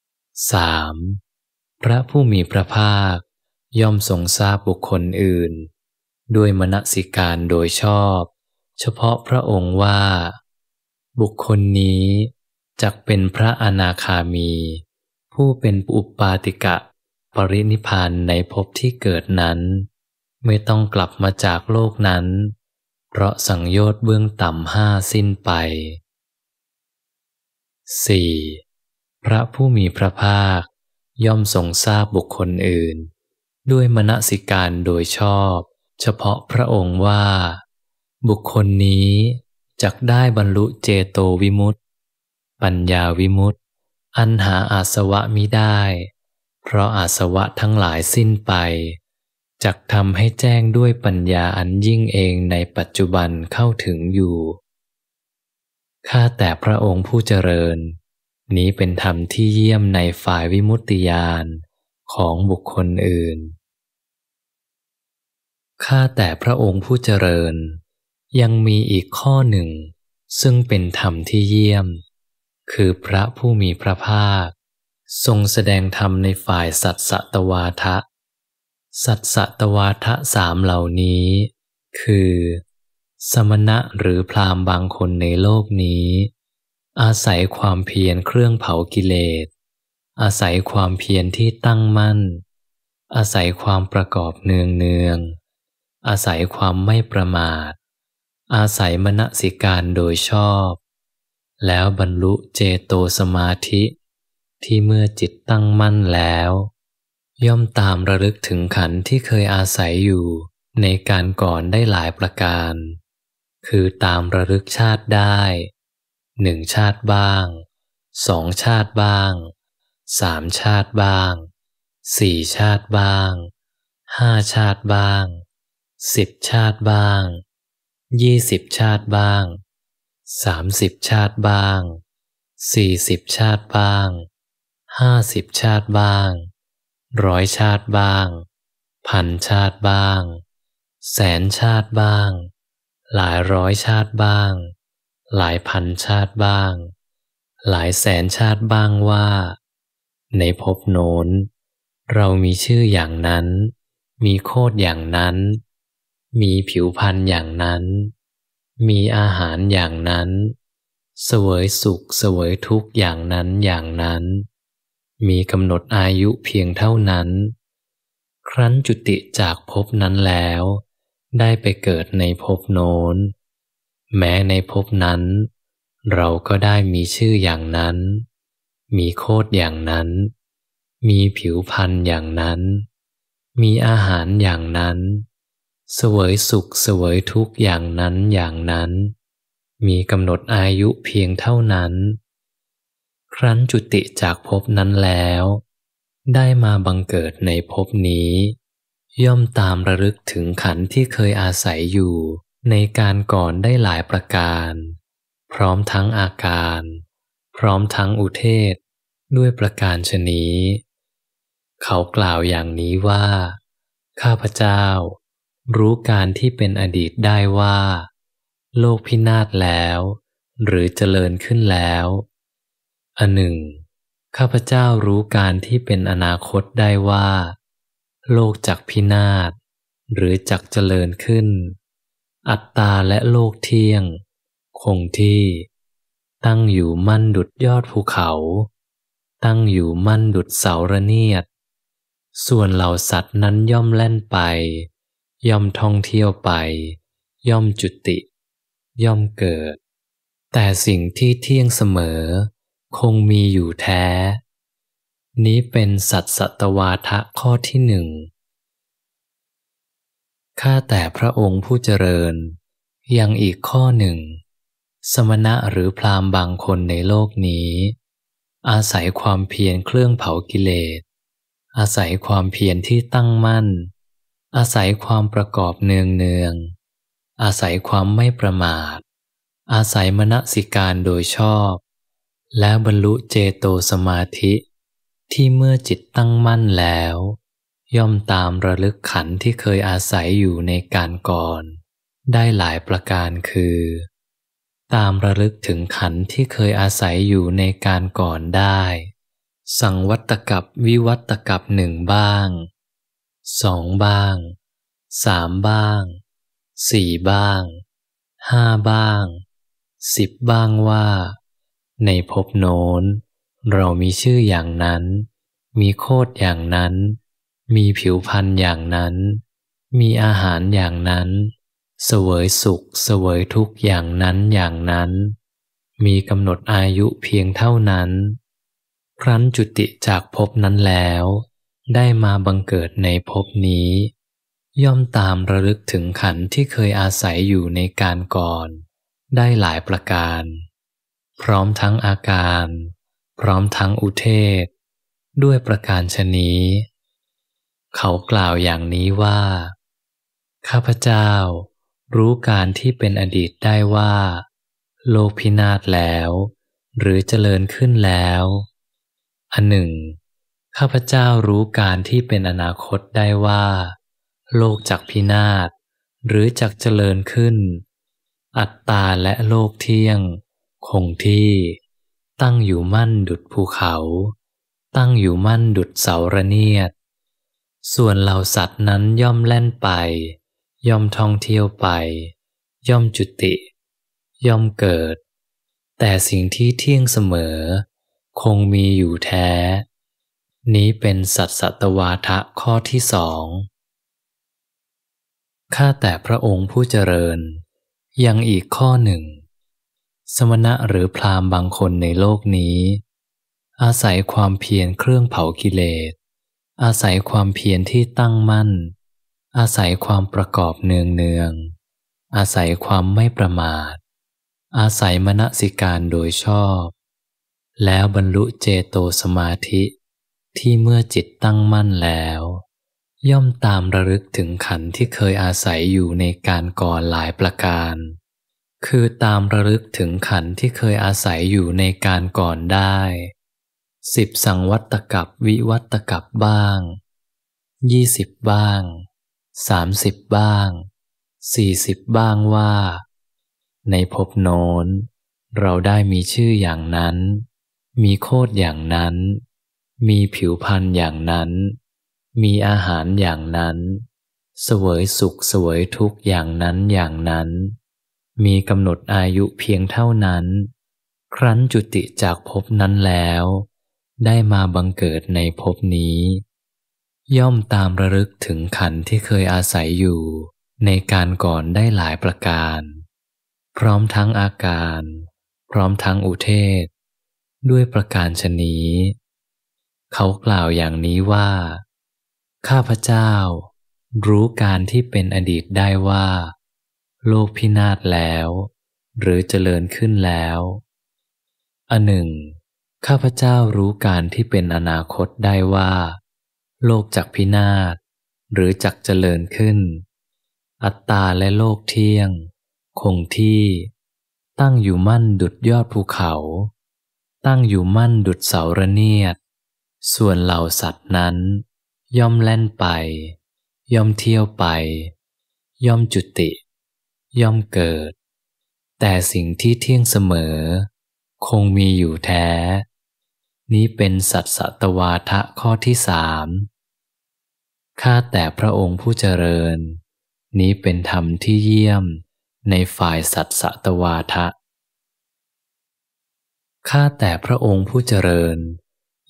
3. พระผู้มีพระภาคย่อมทรงทราบบุคคลอื่น ด้วยมณสิการโดยชอบ เฉพาะพระองค์ว่าบุคคลนี้ จักเป็นพระอนาคามี ผู้เป็นปุปปาติกะ ปรินิพานในภพที่เกิดนั้น ไม่ต้องกลับมาจากโลกนั้น เพราะสังโยชน์เบื้องต่ำห้าสิ้นไป 4. พระผู้มีพระภาคย่อมทรงทราบบุคคลอื่น ด้วยมณสิการโดยชอบ เฉพาะพระองค์ว่า บุคคลนี้จักได้บรรลุเจโตวิมุตติ ปัญญาวิมุตติอันหาอาสวะมิได้ เพราะอาสวะทั้งหลายสิ้นไปจักทำให้แจ้งด้วยปัญญาอันยิ่งเองในปัจจุบันเข้าถึงอยู่ข้าแต่พระองค์ผู้เจริญ นี้เป็นธรรมที่เยี่ยมในฝ่ายวิมุตติยานของบุคคลอื่นข้าแต่พระองค์ผู้เจริญยังมีอีกข้อหนึ่ง ซึ่งเป็นธรรมที่เยี่ยม คือพระผู้มีพระภาค ทรงแสดง ธรรมในฝ่ายสัตสตวาทะสัตสตวาทะสามเหล่านี้ คือ สมณะหรือพรามบางคนในโลกนี้ อาศัยความเพียรเครื่องเผากิเลสอาศัยความเพียรที่ตั้งมั่น อาศัยความประกอบเนืองเนือง อาศัยความไม่ประมาทอาศัยมณสิการโดยชอบ แล้วบรรลุเจโตสมาธิ ที่เมื่อจิตตั้งมั่นแล้ว ย่อมตามระลึกถึงขันธ์ที่เคยอาศัยอยู่ในการก่อนได้หลายประการ คือตามระลึกชาติได้หนึ่งชาติบ้างสองชาติบ้างสามชาติบ้างสี่ชาติบ้างห้าชาติบ้างสิบชาติบ้างยี่สิบชาติบ้างสามสิบชาติบ้างสี่สิบชาติบ้างห้าสิบชาติบ้าง ร้อยชาติบ้าง พันชาติบ้าง แสนชาติบ้าง หลายร้อยชาติบ้าง หลายพันชาติบ้าง หลายแสนชาติบ้างว่า ในภพโน้นเรามีชื่ออย่างนั้น มีโคดอย่างนั้นมีผิวพรรณอย่างนั้น มีอาหารอย่างนั้น เสวยสุขเสวยทุกข์อย่างนั้น อย่างนั้น มีกำหนดอายุเพียงเท่านั้น ครั้นจุติจากภพนั้นแล้ว ได้ไปเกิดในภพโน้น แม้ในภพนั้น เราก็ได้มีชื่ออย่างนั้น มีโคดอย่างนั้น มีผิวพรรณอย่างนั้น มีอาหารอย่างนั้นเสวยสุขเสวยทุกอย่างนั้นอย่างนั้น มีกำหนดอายุเพียงเท่านั้น ครั้นจุติจากภพนั้นแล้ว ได้มาบังเกิดในภพนี้ ย่อมตามระลึกถึงขันที่เคยอาศัยอยู่ในการก่อนได้หลายประการ พร้อมทั้งอาการ พร้อมทั้งอุเทศด้วยประการชนี เขากล่าวอย่างนี้ว่า ข้าพเจ้ารู้การที่เป็นอดีตได้ว่า โลกพินาศแล้ว หรือเจริญขึ้นแล้วอันหนึ่ง ข้าพเจ้ารู้การที่เป็นอนาคตได้ว่า โลกจักพินาศหรือจักเจริญขึ้น อัตตาและโลกเที่ยง คงที่ ตั้งอยู่มั่นดุดยอดภูเขา ตั้งอยู่มั่นดุดเสาระเนียดส่วนเหล่าสัตว์นั้นย่อมแล่นไปย่อมท่องเที่ยวไป ย่อมจุติ ย่อมเกิด แต่สิ่งที่เที่ยงเสมอ คงมีอยู่แท้ นี้เป็นสัตสัตวาทะข้อที่หนึ่งข้าแต่พระองค์ผู้เจริญ ยังอีกข้อหนึ่งสมณะหรือพรามบางคนในโลกนี้ อาศัยความเพียรเครื่องเผากิเลสอาศัยความเพียรที่ตั้งมั่นอาศัยความประกอบเนืองเนือง อาศัยความไม่ประมาท อาศัยมณสิการโดยชอบ และบรรลุเจโตสมาธิ ที่เมื่อจิตตั้งมั่นแล้ว ย่อมตามระลึกขันที่เคยอาศัยอยู่ในการก่อน ได้หลายประการคือ ตามระลึกถึงขันที่เคยอาศัยอยู่ในการก่อนได้ สังวัตกับวิวัตกับหนึ่งบ้างสองบ้าง สามบ้าง สี่บ้าง ห้าบ้าง สิบบ้างว่า ในภพโน้นเรามีชื่ออย่างนั้น มีโคดอย่างนั้น มีผิวพันธ์อย่างนั้น มีอาหารอย่างนั้น เสวยสุขเสวยทุกข์อย่างนั้นอย่างนั้น มีกำหนดอายุเพียงเท่านั้น ครั้นจุติจากภพนั้นแล้วได้มาบังเกิดในภพนี้ ย่อมตามระลึกถึงขันที่เคยอาศัยอยู่ในการก่อน ได้หลายประการ พร้อมทั้งอาการ พร้อมทั้งอุเทศ ด้วยประการชนี้เขากล่าวอย่างนี้ว่าข้าพเจ้า รู้การที่เป็นอดีตได้ว่า โลกพินาศแล้ว หรือเจริญขึ้นแล้ว อันหนึ่งข้าพเจ้ารู้การที่เป็นอนาคตได้ว่า โลกจักพินาศหรือจักเจริญขึ้น อัตตาและโลกเที่ยง คงที่ตั้งอยู่มั่นดุดภูเขา ตั้งอยู่มั่นดุดเสาระเนียดส่วนเหล่าสัตว์นั้นย่อมแล่นไป ย่อม ท่องเที่ยวไป ย่อมจุติ ย่อมเกิด แต่สิ่งที่เที่ยงเสมอ คงมีอยู่แท้นี้เป็นสัตสัตวาทะข้อที่สองข้าแต่พระองค์ผู้เจริญ ยังอีกข้อหนึ่ง สมณะหรือพรามบางคนในโลกนี้ อาศัยความเพียรเครื่องเผากิเลส อาศัยความเพียรที่ตั้งมั่น อาศัยความประกอบเนืองเนือง อาศัยความไม่ประมาท อาศัยมณสิการโดยชอบ แล้วบรรลุเจโตสมาธิที่เมื่อจิตตั้งมั่นแล้ว ย่อมตามระลึกถึงขันธ์ที่เคยอาศัยอยู่ในการก่อนหลายประการ คือตามระลึกถึงขันธ์ที่เคยอาศัยอยู่ในการก่อนได้สิบสังวัตกับวิวัตกับบ้างยี่สิบบ้างสามสิบบ้างสี่สิบบ้างว่า ในภพโน้นเราได้มีชื่ออย่างนั้น มีโคดอย่างนั้นมีผิวพรรณอย่างนั้น มีอาหารอย่างนั้น เสวยสุขเสวยทุกข์อย่างนั้น อย่างนั้น มีกำหนดอายุเพียงเท่านั้น ครั้นจุติจากภพนั้นแล้ว ได้มาบังเกิดในภพนี้ ย่อมตามระลึกถึงขันที่เคยอาศัยอยู่ในการก่อนได้หลายประการ พร้อมทั้งอาการ พร้อมทั้งอุเทศ ด้วยประการชนี้เขากล่าวอย่างนี้ว่า ข้าพเจ้า รู้การที่เป็นอดีตได้ว่า โลกพินาศแล้ว หรือเจริญขึ้นแล้วอันหนึ่ง ข้าพเจ้ารู้การที่เป็นอนาคตได้ว่า โลกจากพินาศหรือจักเจริญขึ้น อัตตา และโลกเที่ยง คงที่ ตั้งอยู่มั่นดุดยอดภูเขา ตั้งอยู่มั่นดุดเสาระเนียดส่วนเหล่าสัตว์นั้น ย่อมแล่นไป ย่อมเที่ยวไป ย่อมจุติ ย่อมเกิด แต่สิ่งที่เที่ยงเสมอ คงมีอยู่แท้ นี้เป็นสัตสัตวาทะข้อที่สามข้าแต่พระองค์ผู้เจริญ นี้เป็นธรรมที่เยี่ยมในฝ่ายสัตสัตวาทะข้าแต่พระองค์ผู้เจริญ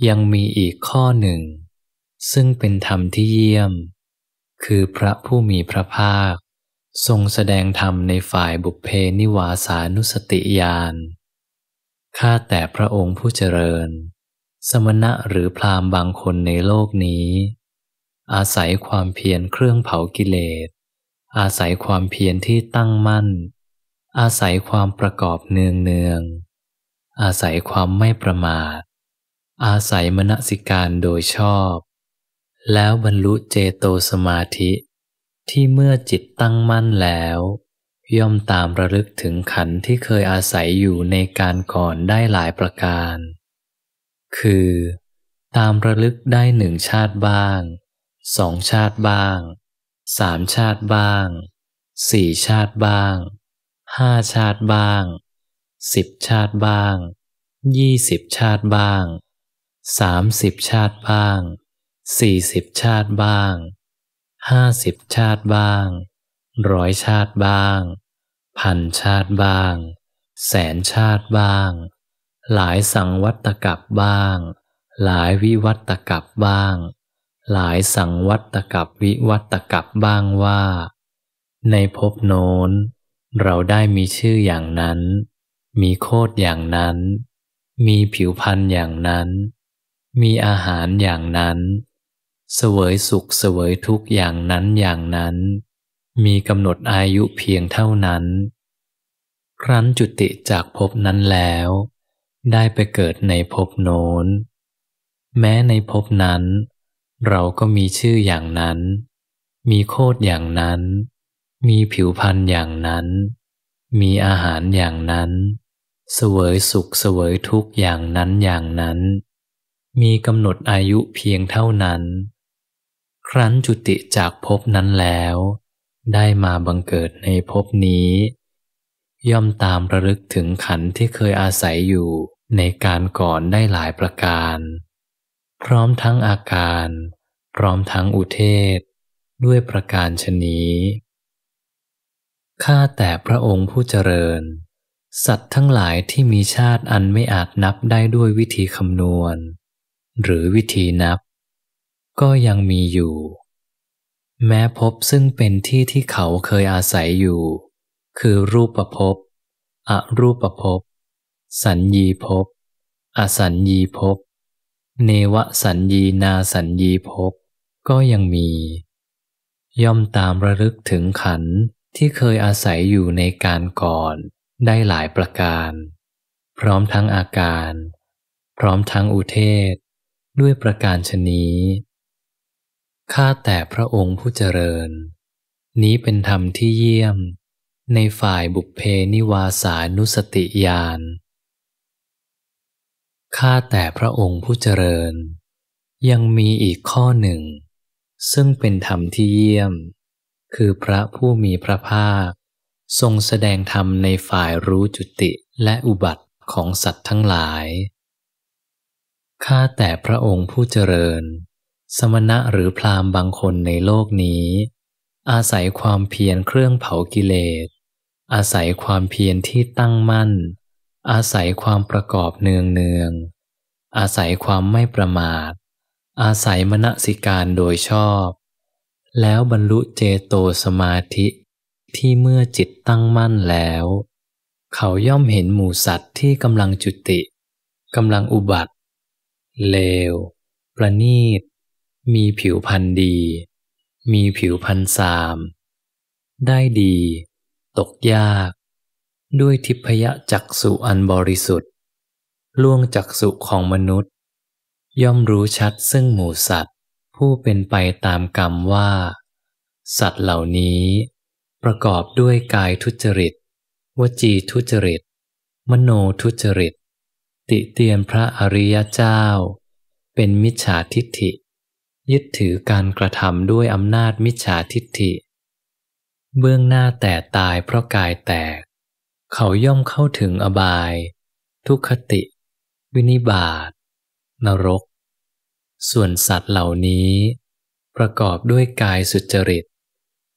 ยังมีอีกข้อหนึ่ง ซึ่งเป็นธรรมที่เยี่ยม คือพระผู้มีพระภาค ทรงแสดงธรรมในฝ่ายบุพเพนิวาสานุสติญาณ ข้าแต่พระองค์ผู้เจริญ สมณะหรือพรามบางคนในโลกนี้ อาศัยความเพียรเครื่องเผากิเลสอาศัยความเพียรที่ตั้งมั่น อาศัยความประกอบเนืองเนืองอาศัยความไม่ประมาทอาศัยมณสิการโดยชอบ แล้วบรรลุเจโตสมาธิ ที่เมื่อจิตตั้งมั่นแล้ว ย่อมตามระลึกถึงขันธ์ที่เคยอาศัยอยู่ในการก่อนได้หลายประการ คือ ตามระลึกได้หนึ่งชาติบ้างสองชาติบ้างสามชาติบ้างสี่ชาติบ้างห้าชาติบ้างสิบชาติบ้างยี่สิบชาติบ้างสามสิบชาติบ้างสี่สิบชาติบ้างห้าสิบชาติบ้างร้อยชาติบ้าง พันชาติบ้างแสนชาติบ้าง หลายสังวัตกับบ้าง หลายวิวัตกับบ้าง หลายสังวัตกับวิวัตกับบ้างว่า ในภพโน้นเราได้มีชื่ออย่างนั้น มีโคดอย่างนั้น มีผิวพันธ์อย่างนั้นมีอาหารอย่างนั้น เสวยสุข เสวยทุกอย่างนั้น อย่างนั้น มีกำหนดอายุเพียงเท่านั้น ครั้นจุติจากภพนั้นแล้ว ได้ไปเกิดในภพโน้นแม้ในภพนั้น เราก็มีชื่ออย่างนั้น มีโคดอย่างนั้น มีผิวพนธ์อย่างนั้น มีอาหารอย่างนั้น เสวยสุขเสวยทุกอย่างนั้น อย่างนั้นมีกำหนดอายุเพียงเท่านั้น ครั้นจุติจากภพนั้นแล้ว ได้มาบังเกิดในภพนี้ ย่อมตามระลึกถึงขันที่เคยอาศัยอยู่ในการก่อนได้หลายประการ พร้อมทั้งอาการ พร้อมทั้งอุเทศ ด้วยประการชนี้ข้าแต่พระองค์ผู้เจริญ สัตว์ทั้งหลายที่มีชาติอันไม่อาจนับได้ด้วยวิธีคำนวณหรือวิธีนับ ก็ยังมีอยู่ แม้พบซึ่งเป็นที่ที่เขาเคยอาศัยอยู่ คือรูปภพอรูปภพสัญญีภพอสัญญีภพเนวสัญญีนาสัญญีภพก็ยังมี ย่อมตามระลึกถึงขันที่เคยอาศัยอยู่ในการก่อนได้หลายประการ พร้อมทั้งอาการ พร้อมทั้งอุเทศด้วยประการชนี้ข้าแต่พระองค์ผู้เจริญ นี้เป็นธรรมที่เยี่ยม ในฝ่ายบุพเพนิวาสานุสติญาณข้าแต่พระองค์ผู้เจริญ ยังมีอีกข้อหนึ่ง ซึ่งเป็นธรรมที่เยี่ยม คือพระผู้มีพระภาค ทรงแสดงธรรมในฝ่ายรู้จุติและอุบัติของสัตว์ทั้งหลายข้าแต่พระองค์ผู้เจริญ สมณะหรือพราหมณ์บางคนในโลกนี้ อาศัยความเพียรเครื่องเผากิเลสอาศัยความเพียรที่ตั้งมั่น อาศัยความประกอบเนืองเนืองอาศัยความไม่ประมาท อาศัยมณสิการโดยชอบ แล้วบรรลุเจโตสมาธิ ที่เมื่อจิตตั้งมั่นแล้ว เขาย่อมเห็นหมูสัตว์ที่กำลังจุติกำลังอุบัติเลว ประณีต มีผิวพันธ์ดี มีผิวพันธ์สาม ได้ดี ตกยาก ด้วยทิพยจักสุอันบริสุทธิ์ ล่วงจักสุของมนุษย์ ย่อมรู้ชัดซึ่งหมู่สัตว์ ผู้เป็นไปตามกรรมว่า สัตว์เหล่านี้ ประกอบด้วยกายทุจริต วจีทุจริต มโนทุจริตติเตียนพระอริยเจ้า เป็นมิจฉาทิฏฐิ ยึดถือการกระทำด้วยอำนาจมิจฉาทิฏฐิเบื้องหน้าแต่ตายเพราะกายแตก เขาย่อมเข้าถึงอบาย ทุกขติ วินิบาตนรก ส่วนสัตว์เหล่านี้ ประกอบด้วยกายสุจริต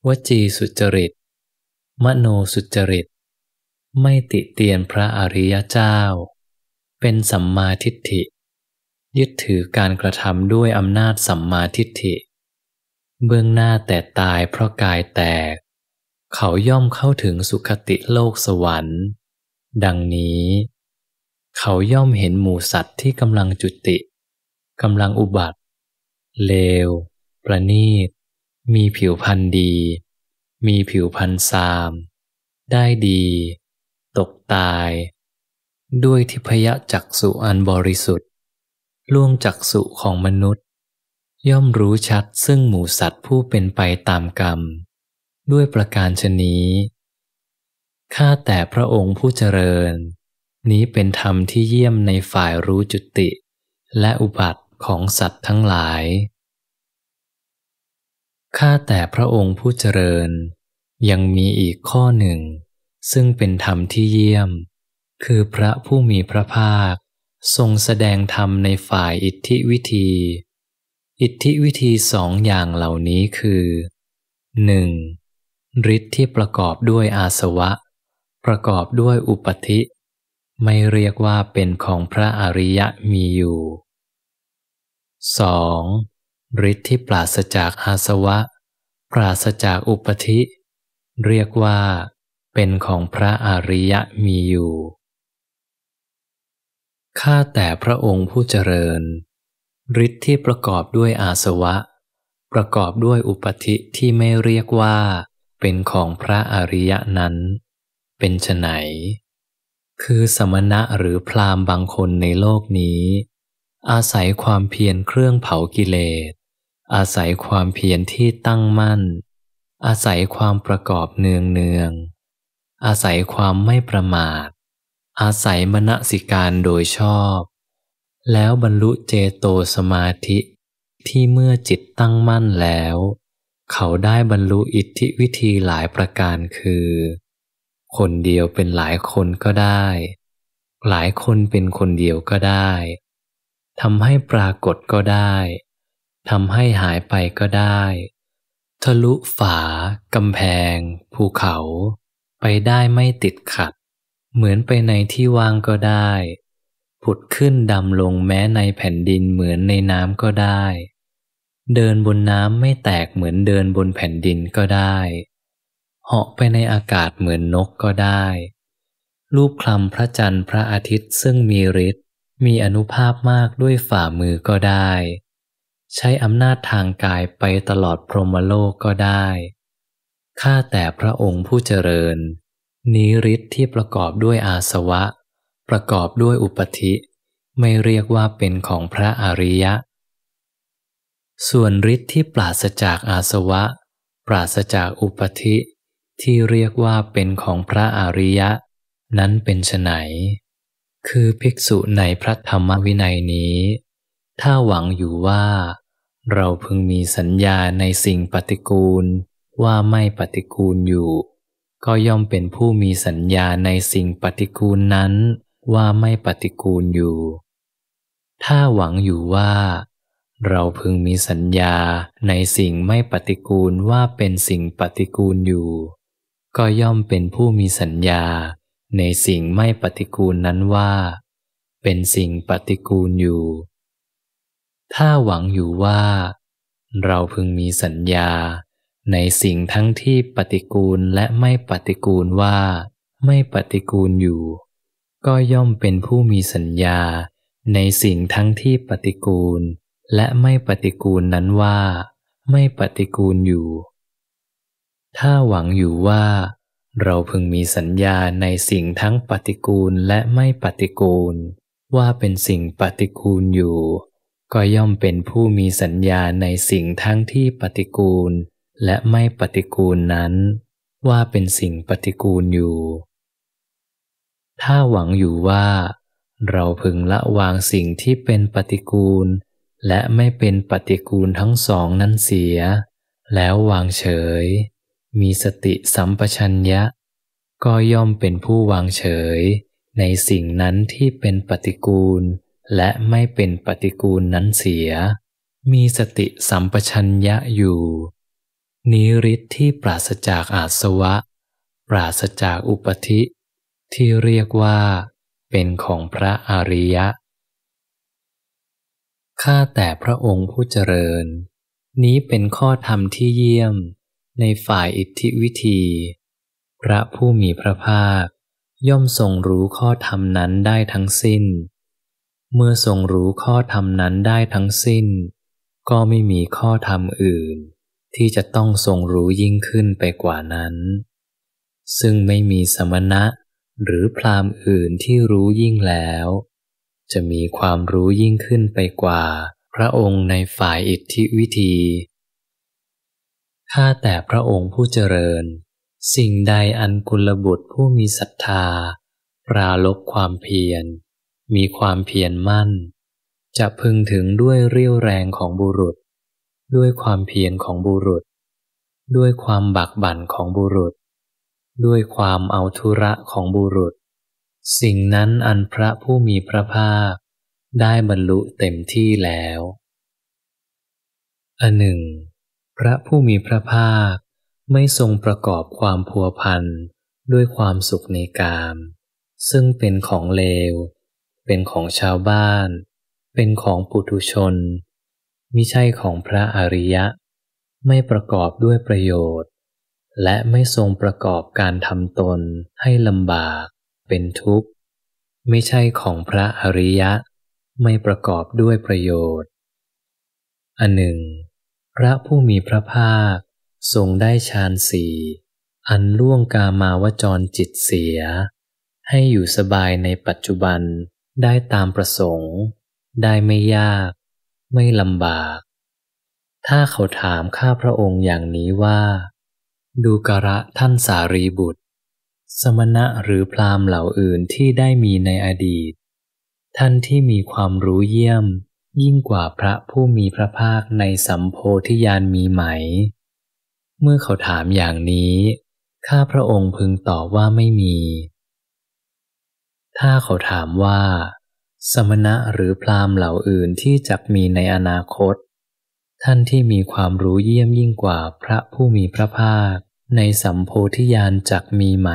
วจีสุจริตมโนสุจริต ไม่ติเตียนพระอริยเจ้าเป็นสัมมาทิฏฐิ ยึดถือการกระทำด้วยอำนาจสัมมาทิฏฐิ เบื้องหน้าแต่ตายเพราะกายแตก เขาย่อมเข้าถึงสุคติโลกสวรรค์ ดังนี้ เขาย่อมเห็นหมูสัตว์ที่กำลังจุติกำลังอุบัติ เลว ประนีต มีผิวพันธ์ดี มีผิวพันธ์ซาม ได้ดี ตกตายด้วยทิพยจักสุอันบริสุทธิ์ ล่วงจักสุของมนุษย์ ย่อมรู้ชัดซึ่งหมูสัตว์ผู้เป็นไปตามกรรม ด้วยประการชนี้ข้าแต่พระองค์ผู้เจริญ นี้เป็นธรรมที่เยี่ยมในฝ่ายรู้จุติ และอุบัติของสัตว์ทั้งหลายข้าแต่พระองค์ผู้เจริญ ยังมีอีกข้อหนึ่ง ซึ่งเป็นธรรมที่เยี่ยมคือพระผู้มีพระภาค ทรงแสดงธรรมในฝ่ายอิทธิวิธี อิทธิวิธีสองอย่างเหล่านี้คือ 1. ฤทธิ์ที่ประกอบด้วยอาสวะ ประกอบด้วยอุปธิไม่เรียกว่าเป็นของพระอริยะมีอยู่ 2. ฤทธิ์ที่ปราศจากอาสวะ ปราศจากอุปธิเรียกว่าเป็นของพระอริยะมีอยู่ข้าแต่พระองค์ผู้เจริญฤทธิ์ที่ประกอบด้วยอาสวะ ประกอบด้วยอุปธิที่ไม่เรียกว่า เป็นของพระอริยะนั้น เป็นไฉนคือสมณะหรือพรามบางคนในโลกนี้ อาศัยความเพียรเครื่องเผากิเลสอาศัยความเพียรที่ตั้งมั่น อาศัยความประกอบเนืองเนืองอาศัยความไม่ประมาทอาศัยมณสิการโดยชอบ แล้วบรรลุเจโตสมาธิ ที่เมื่อจิตตั้งมั่นแล้ว เขาได้บรรลุอิทธิวิธีหลายประการคือ คนเดียวเป็นหลายคนก็ได้ หลายคนเป็นคนเดียวก็ได้ทำให้ปรากฏก็ได้ทำให้หายไปก็ได้ทะลุฝากำแพง ภูเขาไปได้ไม่ติดขัดเหมือนไปในที่ว่างก็ได้ ผุดขึ้นดำลงแม้ในแผ่นดินเหมือนในน้ำก็ได้ เดินบนน้ำไม่แตกเหมือนเดินบนแผ่นดินก็ได้ เหาะไปในอากาศเหมือนนกก็ได้ รูปคลำพระจันทร์พระอาทิตย์ซึ่งมีฤทธิ์มีอนุภาพมากด้วยฝ่ามือก็ได้ ใช้อำนาจทางกายไปตลอดพรหมโลกก็ได้ ข้าแต่พระองค์ผู้เจริญนี้ฤทธิ์ที่ประกอบด้วยอาสวะ ประกอบด้วยอุปธิไม่เรียกว่าเป็นของพระอริยะ ส่วนฤทธิ์ที่ปราศจากอาสวะ ปราศจากอุปธิ ที่เรียกว่าเป็นของพระอริยะ นั้นเป็นไฉนคือภิกษุในพระธรรมวินัยนี้ ถ้าหวังอยู่ว่า เราพึงมีสัญญาในสิ่งปฏิกูลว่าไม่ปฏิกูลอยู่ก็ย่อมเป็นผู้มีสัญญาในสิ่งปฏิกูลนั้นว่าไม่ปฏิกูลอยู่ ถ้าหวังอยู่ว่า เราพึงมีสัญญาในสิ่งไม่ปฏิกูลว่าเป็นสิ่งปฏิกูลอยู่ ก็ย่อมเป็นผู้มีสัญญาในสิ่งไม่ปฏิกูลนั้นว่า เป็นสิ่งปฏิกูลอยู่ ถ้าหวังอยู่ว่า เราพึงมีสัญญาในสิ่งทั้งที่ปฏิกูลและไม่ปฏิกูลว่าไม่ปฏิกูลอยู่ ก็ย่อมเป็นผู้มีสัญญาในสิ่งทั้งที่ปฏิกูล และไม่ปฏิกูลนั้นว่าไม่ปฏิกูลอยู่ ถ้าหวังอยู่ว่าเราพึงมีสัญญาในสิ่งทั้งปฏิกูลและไม่ปฏิกูลว่าเป็นสิ่งปฏิกูลอยู่ ก็ย่อมเป็นผู้มีสัญญาในสิ่งทั้งที่ปฏิกูลและไม่ปฏิกูลนั้นว่าเป็นสิ่งปฏิกูลอยู่ ถ้าหวังอยู่ว่า เราพึงละวางสิ่งที่เป็นปฏิกูล และไม่เป็นปฏิกูลทั้งสองนั้นเสีย แล้ววางเฉย มีสติสัมปชัญญะ ก็ย่อมเป็นผู้วางเฉย ในสิ่งนั้นที่เป็นปฏิกูล และไม่เป็นปฏิกูลนั้นเสีย มีสติสัมปชัญญะอยู่นิริตที่ปราศจากอาสวะปราศจากอุปธิที่เรียกว่าเป็นของพระอริยะข้าแต่พระองค์ผู้เจริญ นี้เป็นข้อธรรมที่เยี่ยมในฝ่ายอิทธิวิธี พระผู้มีพระภาค ย่อมทรงรู้ข้อธรรมนั้นได้ทั้งสิ้น เมื่อทรงรู้ข้อธรรมนั้นได้ทั้งสิ้น ก็ไม่มีข้อธรรมอื่นที่จะต้องทรงรู้ยิ่งขึ้นไปกว่านั้น ซึ่งไม่มีสมณะหรือพรามอื่นที่รู้ยิ่งแล้ว จะมีความรู้ยิ่งขึ้นไปกว่า พระองค์ในฝ่ายอิทธิวิธีข้าแต่พระองค์ผู้เจริญ สิ่งใดอันกุลบุตรผู้มีศรัทธา ปราลบความเพียร มีความเพียรมั่น จะพึงถึงด้วยเรี่ยวแรงของบุรุษด้วยความเพียรของบุรุษ ด้วยความบักบั่นของบุรุษ ด้วยความเอาทุระของบุรุษ สิ่งนั้นอันพระผู้มีพระภาคได้บรรลุเต็มที่แล้วอันหนึ่ง พระผู้มีพระภาคไม่ทรงประกอบความพัวพันด้วยความสุขในกาม ซึ่งเป็นของเลว เป็นของชาวบ้าน เป็นของปุถุชนมิใช่ของพระอริยะ ไม่ประกอบด้วยประโยชน์ และไม่ทรงประกอบการทำตนให้ลำบากเป็นทุกข์ ไม่ใช่ของพระอริยะไม่ประกอบด้วยประโยชน์ อันหนึ่งพระผู้มีพระภาคทรงได้ฌานสี่อันล่วงกามาวจรจิตเสีย ให้อยู่สบายในปัจจุบันได้ตามประสงค์ ได้ไม่ยากไม่ลำบาก ถ้าเขาถามข้าพระองค์อย่างนี้ว่า ดูกระท่านสารีบุตร สมณะหรือพราหมณ์เหล่าอื่นที่ได้มีในอดีต ท่านที่มีความรู้เยี่ยม ยิ่งกว่าพระผู้มีพระภาคในสัมโพธิญาณมีไหม เมื่อเขาถามอย่างนี้ ข้าพระองค์พึงตอบว่าไม่มี ถ้าเขาถามว่าสมณะหรือพราหมณ์เหล่าอื่นที่จักมีในอนาคต ท่านที่มีความรู้เยี่ยมยิ่งกว่าพระผู้มีพระภาค ในสัมโพธิญาณจักมีไหม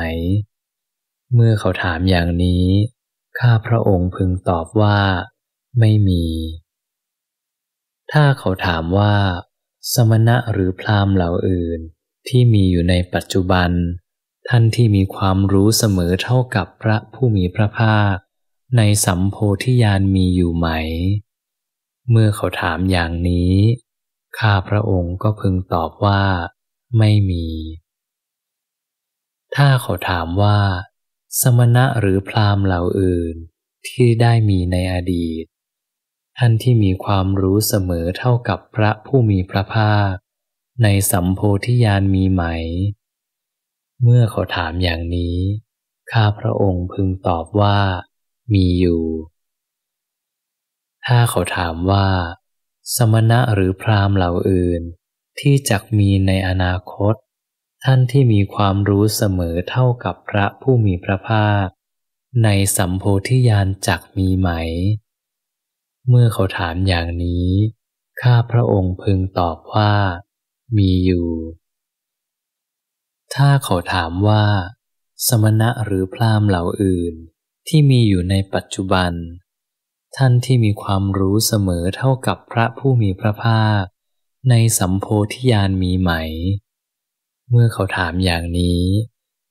เมื่อเขาถามอย่างนี้ ข้าพระองค์พึงตอบว่าไม่มี ถ้าเขาถามว่า สมณะหรือพราหมณ์เหล่าอื่น ที่มีอยู่ในปัจจุบัน ท่านที่มีความรู้เสมอเท่ากับพระผู้มีพระภาคในสัมโพธิญาณมีอยู่ไหม เมื่อเขาถามอย่างนี้ ข้าพระองค์ก็พึงตอบว่า ไม่มี ถ้าเขาถามว่า สมณะหรือพราหมณ์เหล่าอื่นที่ได้มีในอดีต ท่านที่มีความรู้เสมอเท่ากับพระผู้มีพระภาค ในสัมโพธิญาณมีไหม เมื่อเขาถามอย่างนี้ ข้าพระองค์พึงตอบว่ามีอยู่ ถ้าเขาถามว่า สมณะหรือพราหมณ์เหล่าอื่น ที่จักมีในอนาคต ท่านที่มีความรู้เสมอเท่ากับพระผู้มีพระภาค ในสัมโพธิญาณจักมีไหม เมื่อเขาถามอย่างนี้ ข้าพระองค์พึงตอบว่า มีอยู่ ถ้าเขาถามว่า สมณะหรือพราหมณ์เหล่าอื่นที่มีอยู่ในปัจจุบัน ท่านที่มีความรู้เสมอเท่ากับพระผู้มีพระภาค ในสัมโพธิญาณมีไหม เมื่อเขาถามอย่างนี้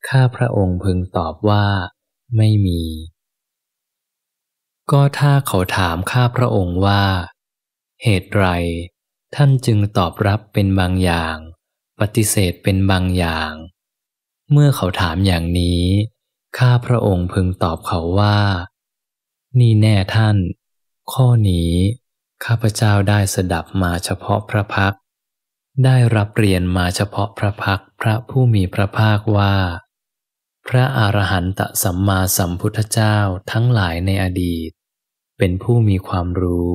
ข้าพระองค์พึงตอบว่าไม่มี ก็ถ้าเขาถามข้าพระองค์ว่า เหตุไรท่านจึงตอบรับเป็นบางอย่างปฏิเสธเป็นบางอย่าง เมื่อเขาถามอย่างนี้ข้าพระองค์พึงตอบเขาว่า นี่แน่ท่าน ข้อนี้ ข้าพเจ้าได้สดับมาเฉพาะพระพัก ได้รับเรียนมาเฉพาะพระพักพระผู้มีพระภาคว่า พระอรหันตสัมมาสัมพุทธเจ้าทั้งหลายในอดีต เป็นผู้มีความรู้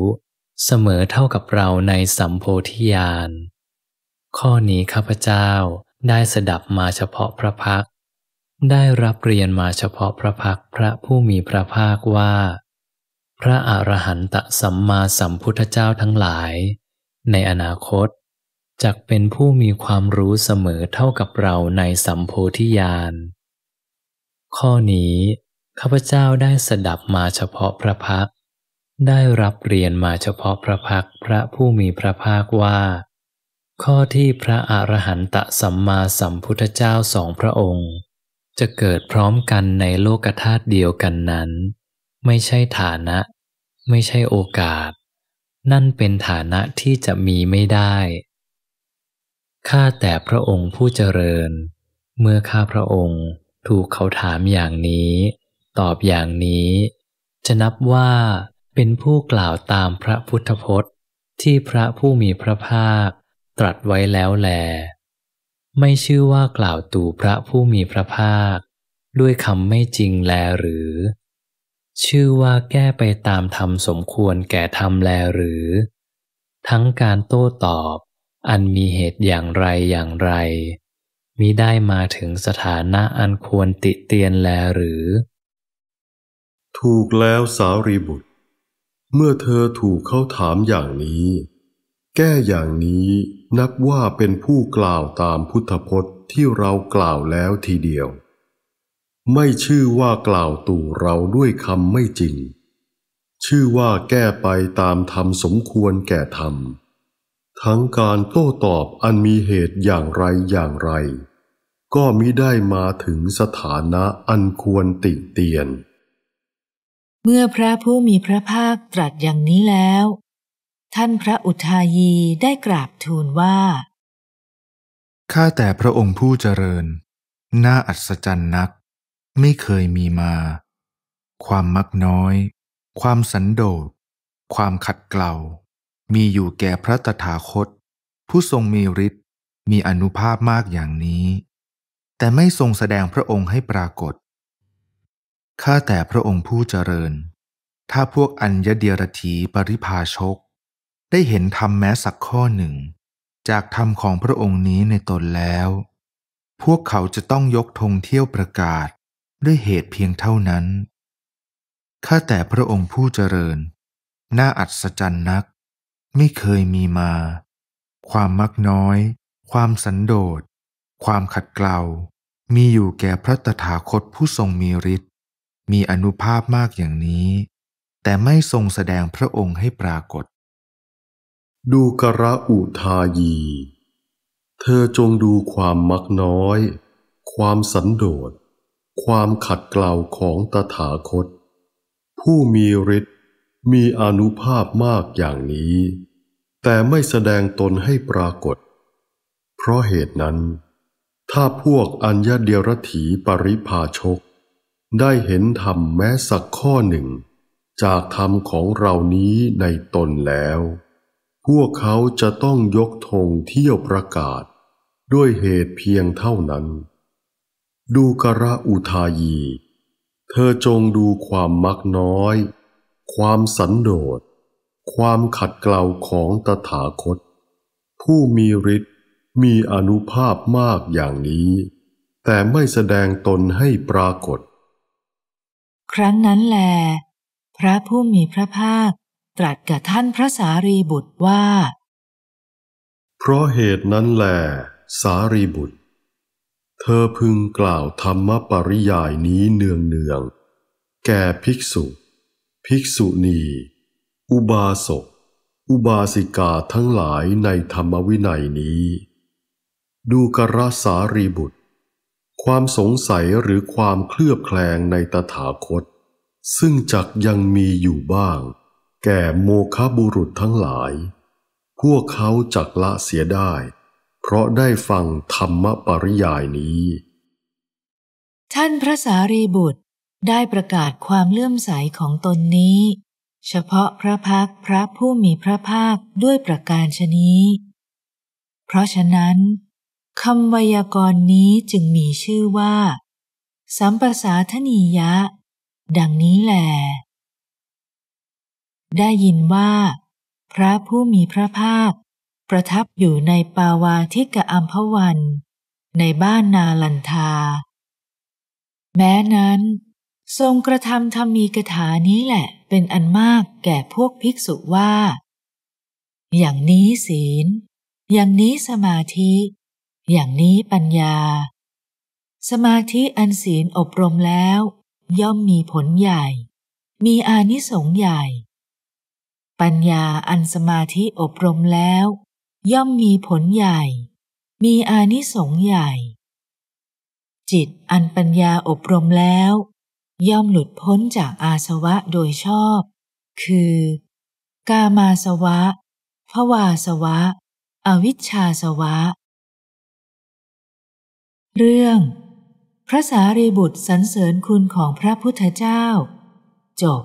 เสมอเท่ากับเราในสัมโพธิญาณ ข้อนี้ข้าพเจ้าได้สดับมาเฉพาะพระพักได้รับเรียนมาเฉพาะพระพัก พระผู้มีพระภาคว่า พระอรหันตสัมมาสัมพุทธเจ้าทั้งหลาย ในอนาคตจกเป็นผู้มีความรู้เสมอเท่ากับเราในสัมโพธิญาณ ข้อนี้ข้าพเจ้าได้สดับมาเฉพาะพระพัก ได้รับเรียนมาเฉพาะพระพัก พระผู้มีพระภาคว่า ข้อที่พระอรหันตสัมมาสัมพุทธเจ้าสองพระองค์จะเกิดพร้อมกันในโลกธาตุเดียวกันนั้น ไม่ใช่ฐานะไม่ใช่โอกาส นั่นเป็นฐานะที่จะมีไม่ได้ ข้าแต่พระองค์ผู้เจริญ เมื่อข้าพระองค์ถูกเขาถามอย่างนี้ ตอบอย่างนี้ จะนับว่าเป็นผู้กล่าวตามพระพุทธพจน์ที่พระผู้มีพระภาคตรัสไว้แล้วแลไม่ชื่อว่ากล่าวตู่พระผู้มีพระภาคด้วยคำไม่จริงแลหรือ ชื่อว่าแก้ไปตามธรรมสมควรแก่ธรรมแลหรือ ทั้งการโต้ตอบ อันมีเหตุอย่างไรอย่างไรมิได้มาถึงสถานะอันควรติเตียนแลหรือ ถูกแล้วสารีบุตร เมื่อเธอถูกเข้าถามอย่างนี้แก้อย่างนี้นับว่าเป็นผู้กล่าวตามพุทธพจน์ที่เรากล่าวแล้วทีเดียว ไม่ชื่อว่ากล่าวตู่เราด้วยคำไม่จริง ชื่อว่าแก้ไปตามธรรมสมควรแก่ธรรมทั้งการโต้ตอบอันมีเหตุอย่างไรอย่างไร ก็มิได้มาถึงสถานะอันควรติเตียน เมื่อพระผู้มีพระภาคตรัสอย่างนี้แล้วท่านพระอุทายี ได้กราบทูลว่า ข้าแต่พระองค์ผู้เจริญ น่าอัศจรรย์นัก ไม่เคยมีมา ความมักน้อย ความสันโดษ ความขัดเกลามีอยู่แก่พระตถาคต ผู้ทรงมีฤทธิ์มีอนุภาพมากอย่างนี้ แต่ไม่ทรงแสดงพระองค์ให้ปรากฏ ข้าแต่พระองค์ผู้เจริญ ถ้าพวกอัญญเดียรถีปริภาชกได้เห็นธรรมแม้สักข้อหนึ่ง จากธรรมของพระองค์นี้ในตนแล้ว พวกเขาจะต้องยกธงเที่ยวประกาศด้วยเหตุเพียงเท่านั้น ข้าแต่พระองค์ผู้เจริญน่าอัศจรรย์นัก ไม่เคยมีมา ความมักน้อย ความสันโดษความขัดเกลา มีอยู่แก่พระตถาคตผู้ทรงมีฤทธิ์มีอนุภาพมากอย่างนี้ แต่ไม่ทรงแสดงพระองค์ให้ปรากฏดูกระอุทายี เธอจงดูความมักน้อย ความสันโดษ ความขัดเกลาของตถาคต ผู้มีฤทธิ์มีอนุภาพมากอย่างนี้ แต่ไม่แสดงตนให้ปรากฏ เพราะเหตุนั้น ถ้าพวกอัญญาเดียรถีปริภาชก ได้เห็นธรรมแม้สักข้อหนึ่ง จากธรรมของเรานี้ในตนแล้วพวกเขาจะต้องยกธงเที่ยวประกาศ ด้วยเหตุเพียงเท่านั้น ดูกระอุทายี เธอจงดูความมักน้อย ความสันโดษ ความขัดเกลาของตถาคต ผู้มีฤทธิ์มีอนุภาพมากอย่างนี้ แต่ไม่แสดงตนให้ปรากฏ ครั้งนั้นแล พระผู้มีพระภาคตรัสกับท่านพระสารีบุตรว่า เพราะเหตุนั้นแหลสารีบุตร เธอพึงกล่าวธรรมปริยายนี้เนืองเนืองแก่ภิกษุ ภิกษุณี อุบาสกอุบาสิกาทั้งหลายในธรรมวินัยนี้ ดูกระสารีบุตร ความสงสัยหรือความเคลือบแคลงในตถาคต ซึ่งจักยังมีอยู่บ้างแก่โมคบุรุษทั้งหลาย พวกเขาจักละเสียได้ เพราะได้ฟังธรรมปริยายนี้ ท่านพระสารีบุตรได้ประกาศความเลื่อมใสของตนนี้ เฉพาะพระพักพระผู้มีพระภาคด้วยประการชนี้ เพราะฉะนั้นคำวยากรณ์นี้จึงมีชื่อว่า สัมปสาธนียะ ดังนี้แหละได้ยินว่า พระผู้มีพระภาคประทับอยู่ในปาวาทิกะอัมพวัน ในบ้านนาลันทา แม้นั้น ทรงกระทำธรรมีกถานี้แหละเป็นอันมากแก่พวกภิกษุว่า อย่างนี้ศีล อย่างนี้สมาธิ อย่างนี้ปัญญา สมาธิอันศีลอบรมแล้ว ย่อมมีผลใหญ่ มีอานิสงส์ใหญ่ปัญญาอันสมาธิอบรมแล้ว ย่อมมีผลใหญ่ มีอานิสงส์ใหญ่ จิตอันปัญญาอบรมแล้ว ย่อมหลุดพ้นจากอาสวะโดยชอบ คือ กามาสวะภวาสวะ อวิชชาสวะ เรื่อง พระสารีบุตรสรรเสริญคุณของพระพุทธเจ้า จบ